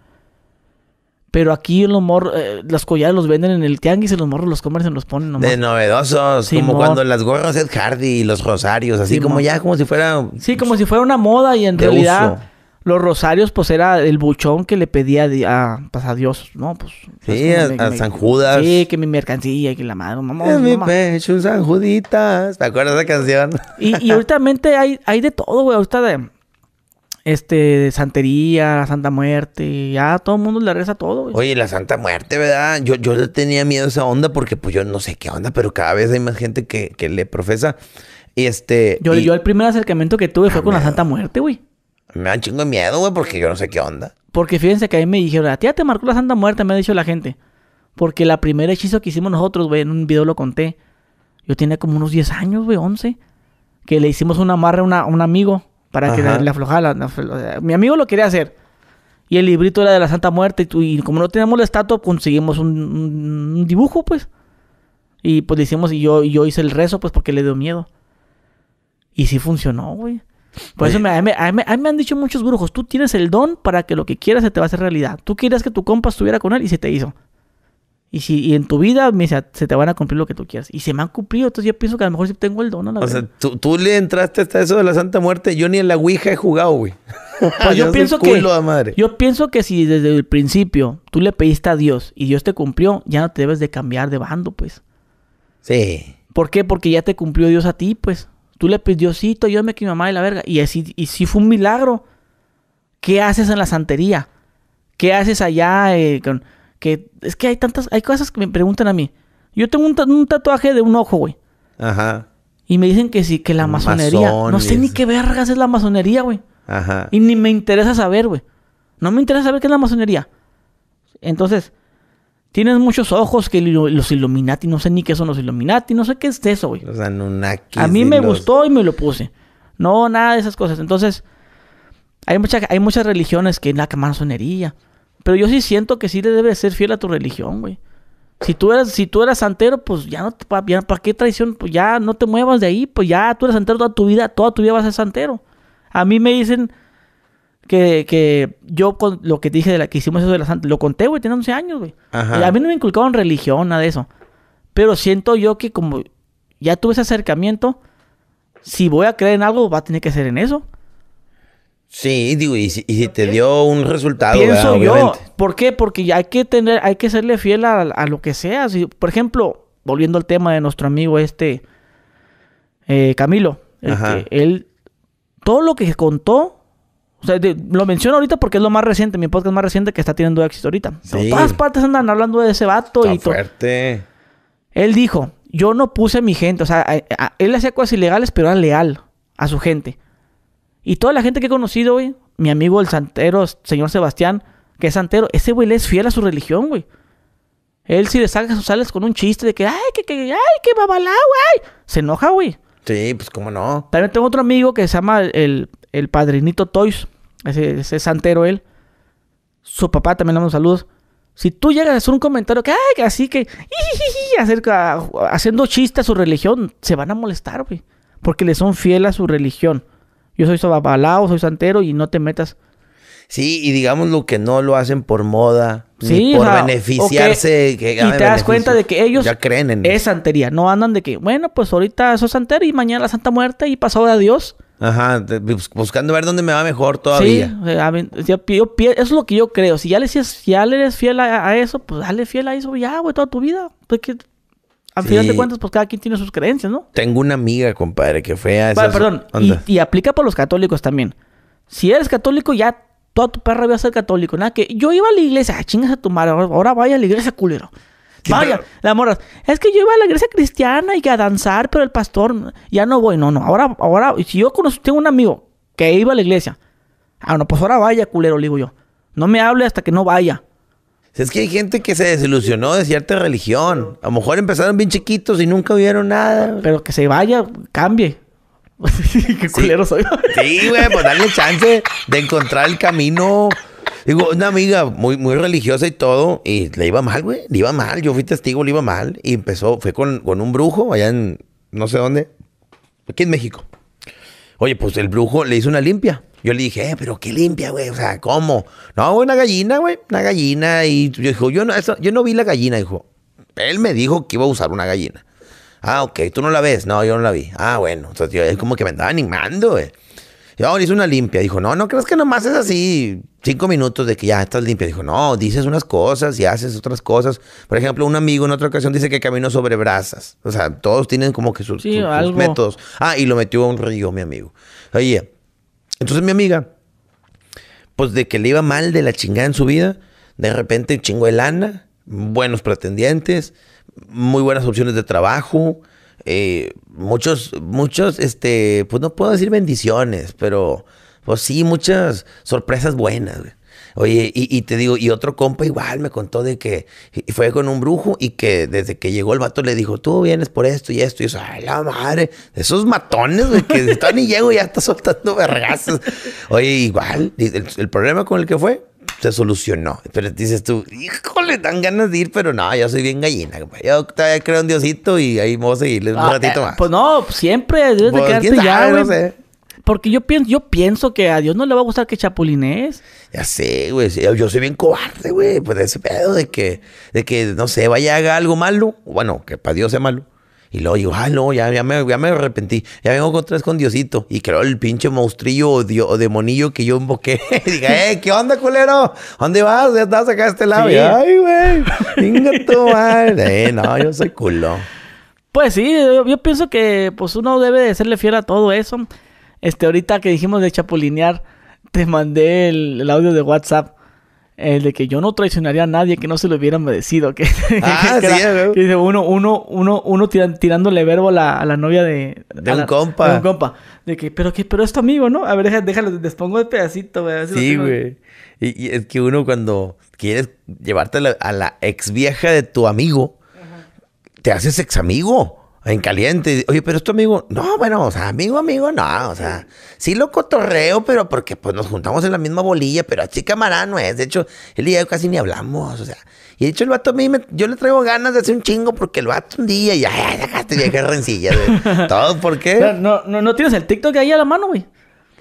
Pero aquí los morros, eh, las colladas collares los venden en el tianguis y los morros los comercian los ponen nomás. De novedosos, como cuando las gorras Ed Hardy y los rosarios, así como ya, como si fuera... Sí, como si fuera una moda y en realidad... Los rosarios, pues era el buchón que le pedía pues, a, Dios, ¿no? Pues. Sí, a, San Judas. Sí, que mi mercancía, que la madre, mamá. En mi pecho, San Juditas. ¿Te acuerdas de esa canción? Y, y hay, hay de todo, güey. Ahorita de este, santería, la Santa Muerte, ya todo el mundo le reza todo. Güey. Oye, la Santa Muerte, ¿verdad? Yo, yo le tenía miedo a esa onda porque pues yo no sé qué onda, pero cada vez hay más gente que, que le profesa. Y este... Yo, yo el primer acercamiento que tuve fue ah, con la Santa Muerte, güey. Me da chingo de miedo, güey, porque yo no sé qué onda. Porque fíjense que ahí me dijeron, a ti te marcó la Santa Muerte, me ha dicho la gente. Porque la primera hechizo que hicimos nosotros, güey, en un video lo conté. Yo tenía como unos 10 años, güey, 11. Que le hicimos un amarre a un amigo para que le aflojara. Mi amigo lo quería hacer. Y el librito era de la Santa Muerte. Y, como no teníamos la estatua, conseguimos un, dibujo, pues. Y pues le hicimos, y yo, yo hice el rezo, pues porque le dio miedo. Y sí funcionó, güey. Por eso me, a, me han dicho muchos brujos, tú tienes el don para que lo que quieras se te va a hacer realidad. Tú quieres que tu compa estuviera con él y se te hizo. Y si en tu vida se te van a cumplir lo que tú quieras. Y se me han cumplido, entonces yo pienso que a lo mejor sí tengo el don. A la o sea, ¿tú, le entraste hasta eso de la Santa Muerte. Yo ni en la Ouija he jugado, güey. Pues yo, *laughs* pienso que. Madre. Yo pienso que si desde el principio tú le pediste a Dios y Dios te cumplió, ya no te debes de cambiar de bando, pues. Sí. ¿Por qué? Porque ya te cumplió Dios a ti, pues. Tú le pides, Diosito, yo me mi mamá y la verga. Y así, y si fue un milagro. ¿Qué haces en la santería? ¿Qué haces allá eh, con.? que es que hay tantas, hay cosas que me preguntan a mí. Yo tengo un, tatuaje de un ojo, güey. Ajá. Y me dicen que sí, que la masonería. No sé ni qué vergas es la masonería, güey. Ajá. Y ni me interesa saber, güey. No me interesa saber qué es la masonería. Entonces, tienes muchos ojos que los Illuminati, no sé ni qué son los Illuminati, no sé qué es eso, güey. Los Anunnakis. A mí me gustó y me lo puse. No, nada de esas cosas. Entonces, hay, hay muchas religiones que es la masonería. Pero yo sí siento que sí le debes ser fiel a tu religión, güey. Si tú eras, si tú eras santero, pues ya no, ya, ¿para qué traición? Pues ya no te muevas de ahí, pues ya tú eres santero toda tu vida, toda tu vida vas a ser santero. A mí me dicen que, que yo con lo que dije de la que hicimos eso de la santa, lo conté, güey, tenía 11 años, güey. A mí no me inculcaron religión, nada de eso. Pero siento yo que como ya tuve ese acercamiento, si voy a creer en algo, va a tener que ser en eso. Sí, digo, y si, te dio un resultado. Pienso yo. ¿Por qué? Porque hay que tener, hay que serle fiel a, lo que sea. por ejemplo, volviendo al tema de nuestro amigo este eh, Camilo, este, él todo lo que contó, o sea, lo menciono ahorita porque es lo más reciente, mi podcast más reciente que está teniendo éxito ahorita. Sí. En todas partes andan hablando de ese vato y todo. Fuerte. Él dijo, yo no puse a mi gente, o sea, él hacía cosas ilegales, pero era leal a su gente. Y toda la gente que he conocido, güey, mi amigo el santero, señor Sebastián, que es santero, ese güey le es fiel a su religión, güey. Él si le sacas sus sales con un chiste de que, ay, que, que, ay, que babalá, güey. Se enoja, güey. Sí, pues cómo no. También tengo otro amigo que se llama el, el padrinito Toys. Ese, ese santero él. Su papá también le manda saludos. Si tú llegas a hacer un comentario que, ay, así que, acerca, haciendo chiste a su religión, se van a molestar, güey. Porque le son fiel a su religión. Yo soy sobapalao, soy santero y no te metas. Sí, y digamos lo que no lo hacen por moda, sí, por beneficiarse. y te das cuenta de que ellos ya creen en es santería. No andan de que, bueno, pues ahorita soy santero y mañana la Santa Muerte y pasado a Dios. Ajá, pues, buscando ver dónde me va mejor todavía. Sí, eso es lo que yo creo. Si ya le, si ya le eres fiel a, eso, pues dale fiel a eso ya, güey, toda tu vida. Porque... Pues al final de cuentas, pues cada quien tiene sus creencias, ¿no? Tengo una amiga, compadre, que fue a perdón, Y, aplica para los católicos también. Si eres católico, ya toda tu perra va a ser católico. Nada que yo iba a la iglesia, ah, chingas a tu madre, ahora vaya a la iglesia, culero. vaya, la moras Es que yo iba a la iglesia cristiana y que a danzar, pero el pastor ya no voy. No, no, ahora, ahora, si yo conozco, tengo un amigo que iba a la iglesia. Ah, no, pues ahora vaya, culero, le digo yo. No me hable hasta que no vaya. Es que hay gente que se desilusionó de cierta religión. A lo mejor empezaron bien chiquitos y nunca vieron nada. Pero que se vaya, cambie. *laughs* Qué culero sí. soy. sí, güey, pues darle chance de encontrar el camino. Digo, una amiga muy, muy religiosa y todo, y le iba mal, güey. Le iba mal, yo fui testigo, le iba mal. Y empezó, fue con, con un brujo allá en no sé dónde, aquí en México. Oye, pues el brujo le hizo una limpia. Yo le dije, eh, pero qué limpia, güey. O sea, ¿cómo? No, una gallina, güey. Una gallina. Y yo dijo, yo no, eso, yo no vi la gallina, dijo. Él me dijo que iba a usar una gallina. Ah, ok, tú no la ves. No, yo no la vi. Ah, bueno. Entonces es como que me andaba animando, güey. Y ahora hice una limpia. Dijo, no, no crees que nomás es así cinco minutos de que ya estás limpia. Dijo, no, dices unas cosas y haces otras cosas. Por ejemplo, un amigo en otra ocasión dice que caminó sobre brasas. O sea, todos tienen como que sus, métodos. Ah, y lo metió a un río, mi amigo. Oye, entonces mi amiga, pues de que le iba mal de la chingada en su vida, de repente chingo de lana, buenos pretendientes, muy buenas opciones de trabajo, eh, muchos, muchos, este, pues no puedo decir bendiciones, pero pues sí, muchas sorpresas buenas. Güey. Oye, y, te digo, y otro compa igual me contó de que fue con un brujo y que desde que llegó el vato le dijo, tú vienes por esto y esto. Y eso, ay, la madre, esos matones que están y llego ya está soltando vergasas. Oye, igual, el, problema con el que fue, se solucionó. Pero dices tú, híjole, dan ganas de ir, pero no, yo soy bien gallina. Yo todavía creo en Diosito y ahí vamos a seguirle un ah, ratito eh, más. pues no, siempre debes pues, de quedarte ya, güey. Porque yo pienso, que a Dios no le va a gustar que chapulinees. Ya sé, güey. Yo soy bien cobarde, güey. Pues de ese pedo de que, no sé, vaya haga algo malo. Bueno, que para Dios sea malo. Y luego digo, ah, no, ya, me, ya me arrepentí. Ya vengo otra vez con Diosito. Y creo el pinche monstrillo o, demonillo que yo invoqué. *laughs* Diga, eh, ¿qué onda, culero? ¿Dónde vas? Ya estás acá a este lado. Ay, güey. Venga tú, madre. Eh, no, yo soy culo. Pues sí, yo, pienso que pues uno debe de serle fiel a todo eso. Este, ahorita que dijimos de chapulinear, te mandé el, audio de WhatsApp. El de que yo no traicionaría a nadie que no se lo hubiera merecido. Que, *laughs* ah, sí, eh, dice uno, uno, uno, uno tirándole verbo a la, novia de... un compa. De De que, pero que, pero es tu amigo, ¿no? A ver, déjalo, despongo el pedacito, güey. Sí, güey. Y, es que uno cuando quieres llevarte a la, ex vieja de tu amigo, te haces ex amigo en caliente. Oye, pero esto, amigo. No, bueno, o sea, amigo, amigo, no. O sea, sí loco cotorreo, pero porque pues nos juntamos en la misma bolilla, pero así camarano es. De hecho, él y yo casi ni hablamos. O sea, y de hecho el vato a mí me, yo le traigo ganas de hacer un chingo porque el vato un día y ya, ya, vieja rencilla. De, todo por qué. no, no, no tienes el TikTok ahí a la mano, güey.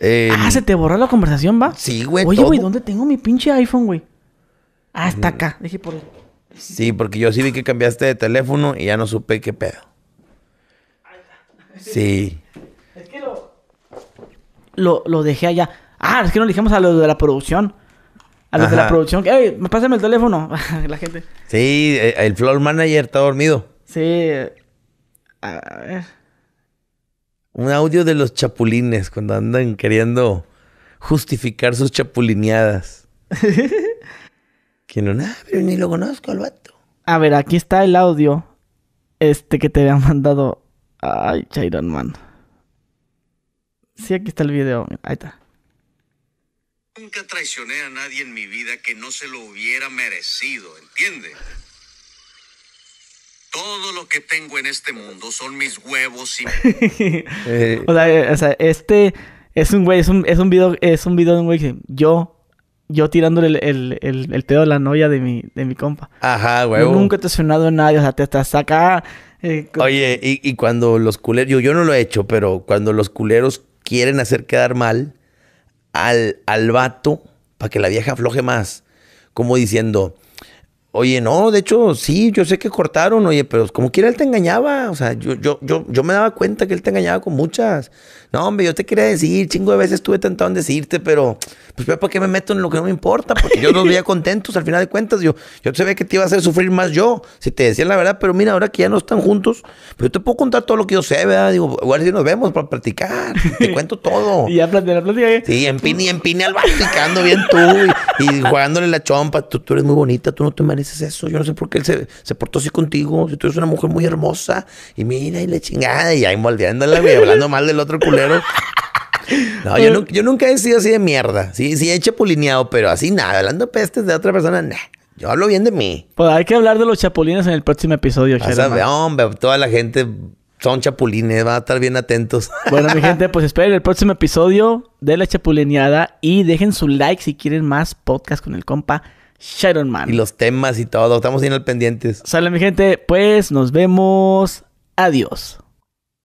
Eh, ah, se te borró la conversación, va. Sí, güey. Oye, güey, ¿dónde tengo mi pinche iPhone, güey? Ah, está mm. acá. Dije por. Sí, porque yo sí vi que cambiaste de teléfono y ya no supe qué pedo. Sí. Es que lo, lo, dejé allá. Ah, es que no dijimos a los de la producción. A los de la producción. ¡Ey, pásame el teléfono! *laughs* la gente. Sí, eh, el floor manager está dormido. Sí. A ver. Un audio de los chapulines cuando andan queriendo justificar sus chapulineadas. *laughs* que no, pero ni lo conozco al vato. A ver, aquí está el audio este que te había mandado. Ay, Chiron Man. Sí, aquí está el video. Ahí está. Nunca traicioné a nadie en mi vida que no se lo hubiera merecido, ¿entiendes? Todo lo que tengo en este mundo son mis huevos y... *laughs* Eh. Eh, o, sea, este es un güey, es un, es un video, es un video de un güey que yo yo tirándole el, el, el, pedo a la novia de mi, de mi compa. Ajá, güey. Nunca he traicionado a nadie, o sea, te estás acá eh, oye, y, cuando los culeros, yo, no lo he hecho, pero cuando los culeros quieren hacer quedar mal al, al vato para que la vieja afloje más, como diciendo, oye, no, de hecho, sí, yo sé que cortaron, oye, pero como quiera él te engañaba, o sea, yo, yo, yo, yo me daba cuenta que él te engañaba con muchas, no, hombre, yo te quería decir, chingo de veces estuve tentado en decirte, pero pues ¿para qué me meto en lo que no me importa? Porque yo los veía *laughs* contentos al final de cuentas. Yo, yo sabía que te iba a hacer sufrir más yo, si te decía la verdad, pero mira, ahora que ya no están juntos, pero pues, yo te puedo contar todo lo que yo sé, ¿verdad? Digo, igual si nos vemos para platicar, te *laughs* cuento todo. y ya platicar, platicar. ¿eh? Sí, empine, empine al barco bien tú y, jugándole la chompa. Tú, eres muy bonita, tú no te mereces eso. Yo no sé por qué él se, se portó así contigo. Si tú eres una mujer muy hermosa y mira y la chingada y ahí moldeándola, y hablando mal del otro culo no, yo, nunca he sido así de mierda. Sí, sí he chapulineado, pero así nada. Hablando pestes de otra persona, nah. Yo hablo bien de mí. Pues hay que hablar de los chapulines en el próximo episodio, toda la gente son chapulines, Va a estar bien atentos. Bueno, mi gente, *laughs* pues esperen el próximo episodio de La Chapulineada y dejen su like si quieren más podcast con el compa Sharon Man. Y los temas y todo, estamos bien al pendientes. Sale, mi gente, pues nos vemos. Adiós.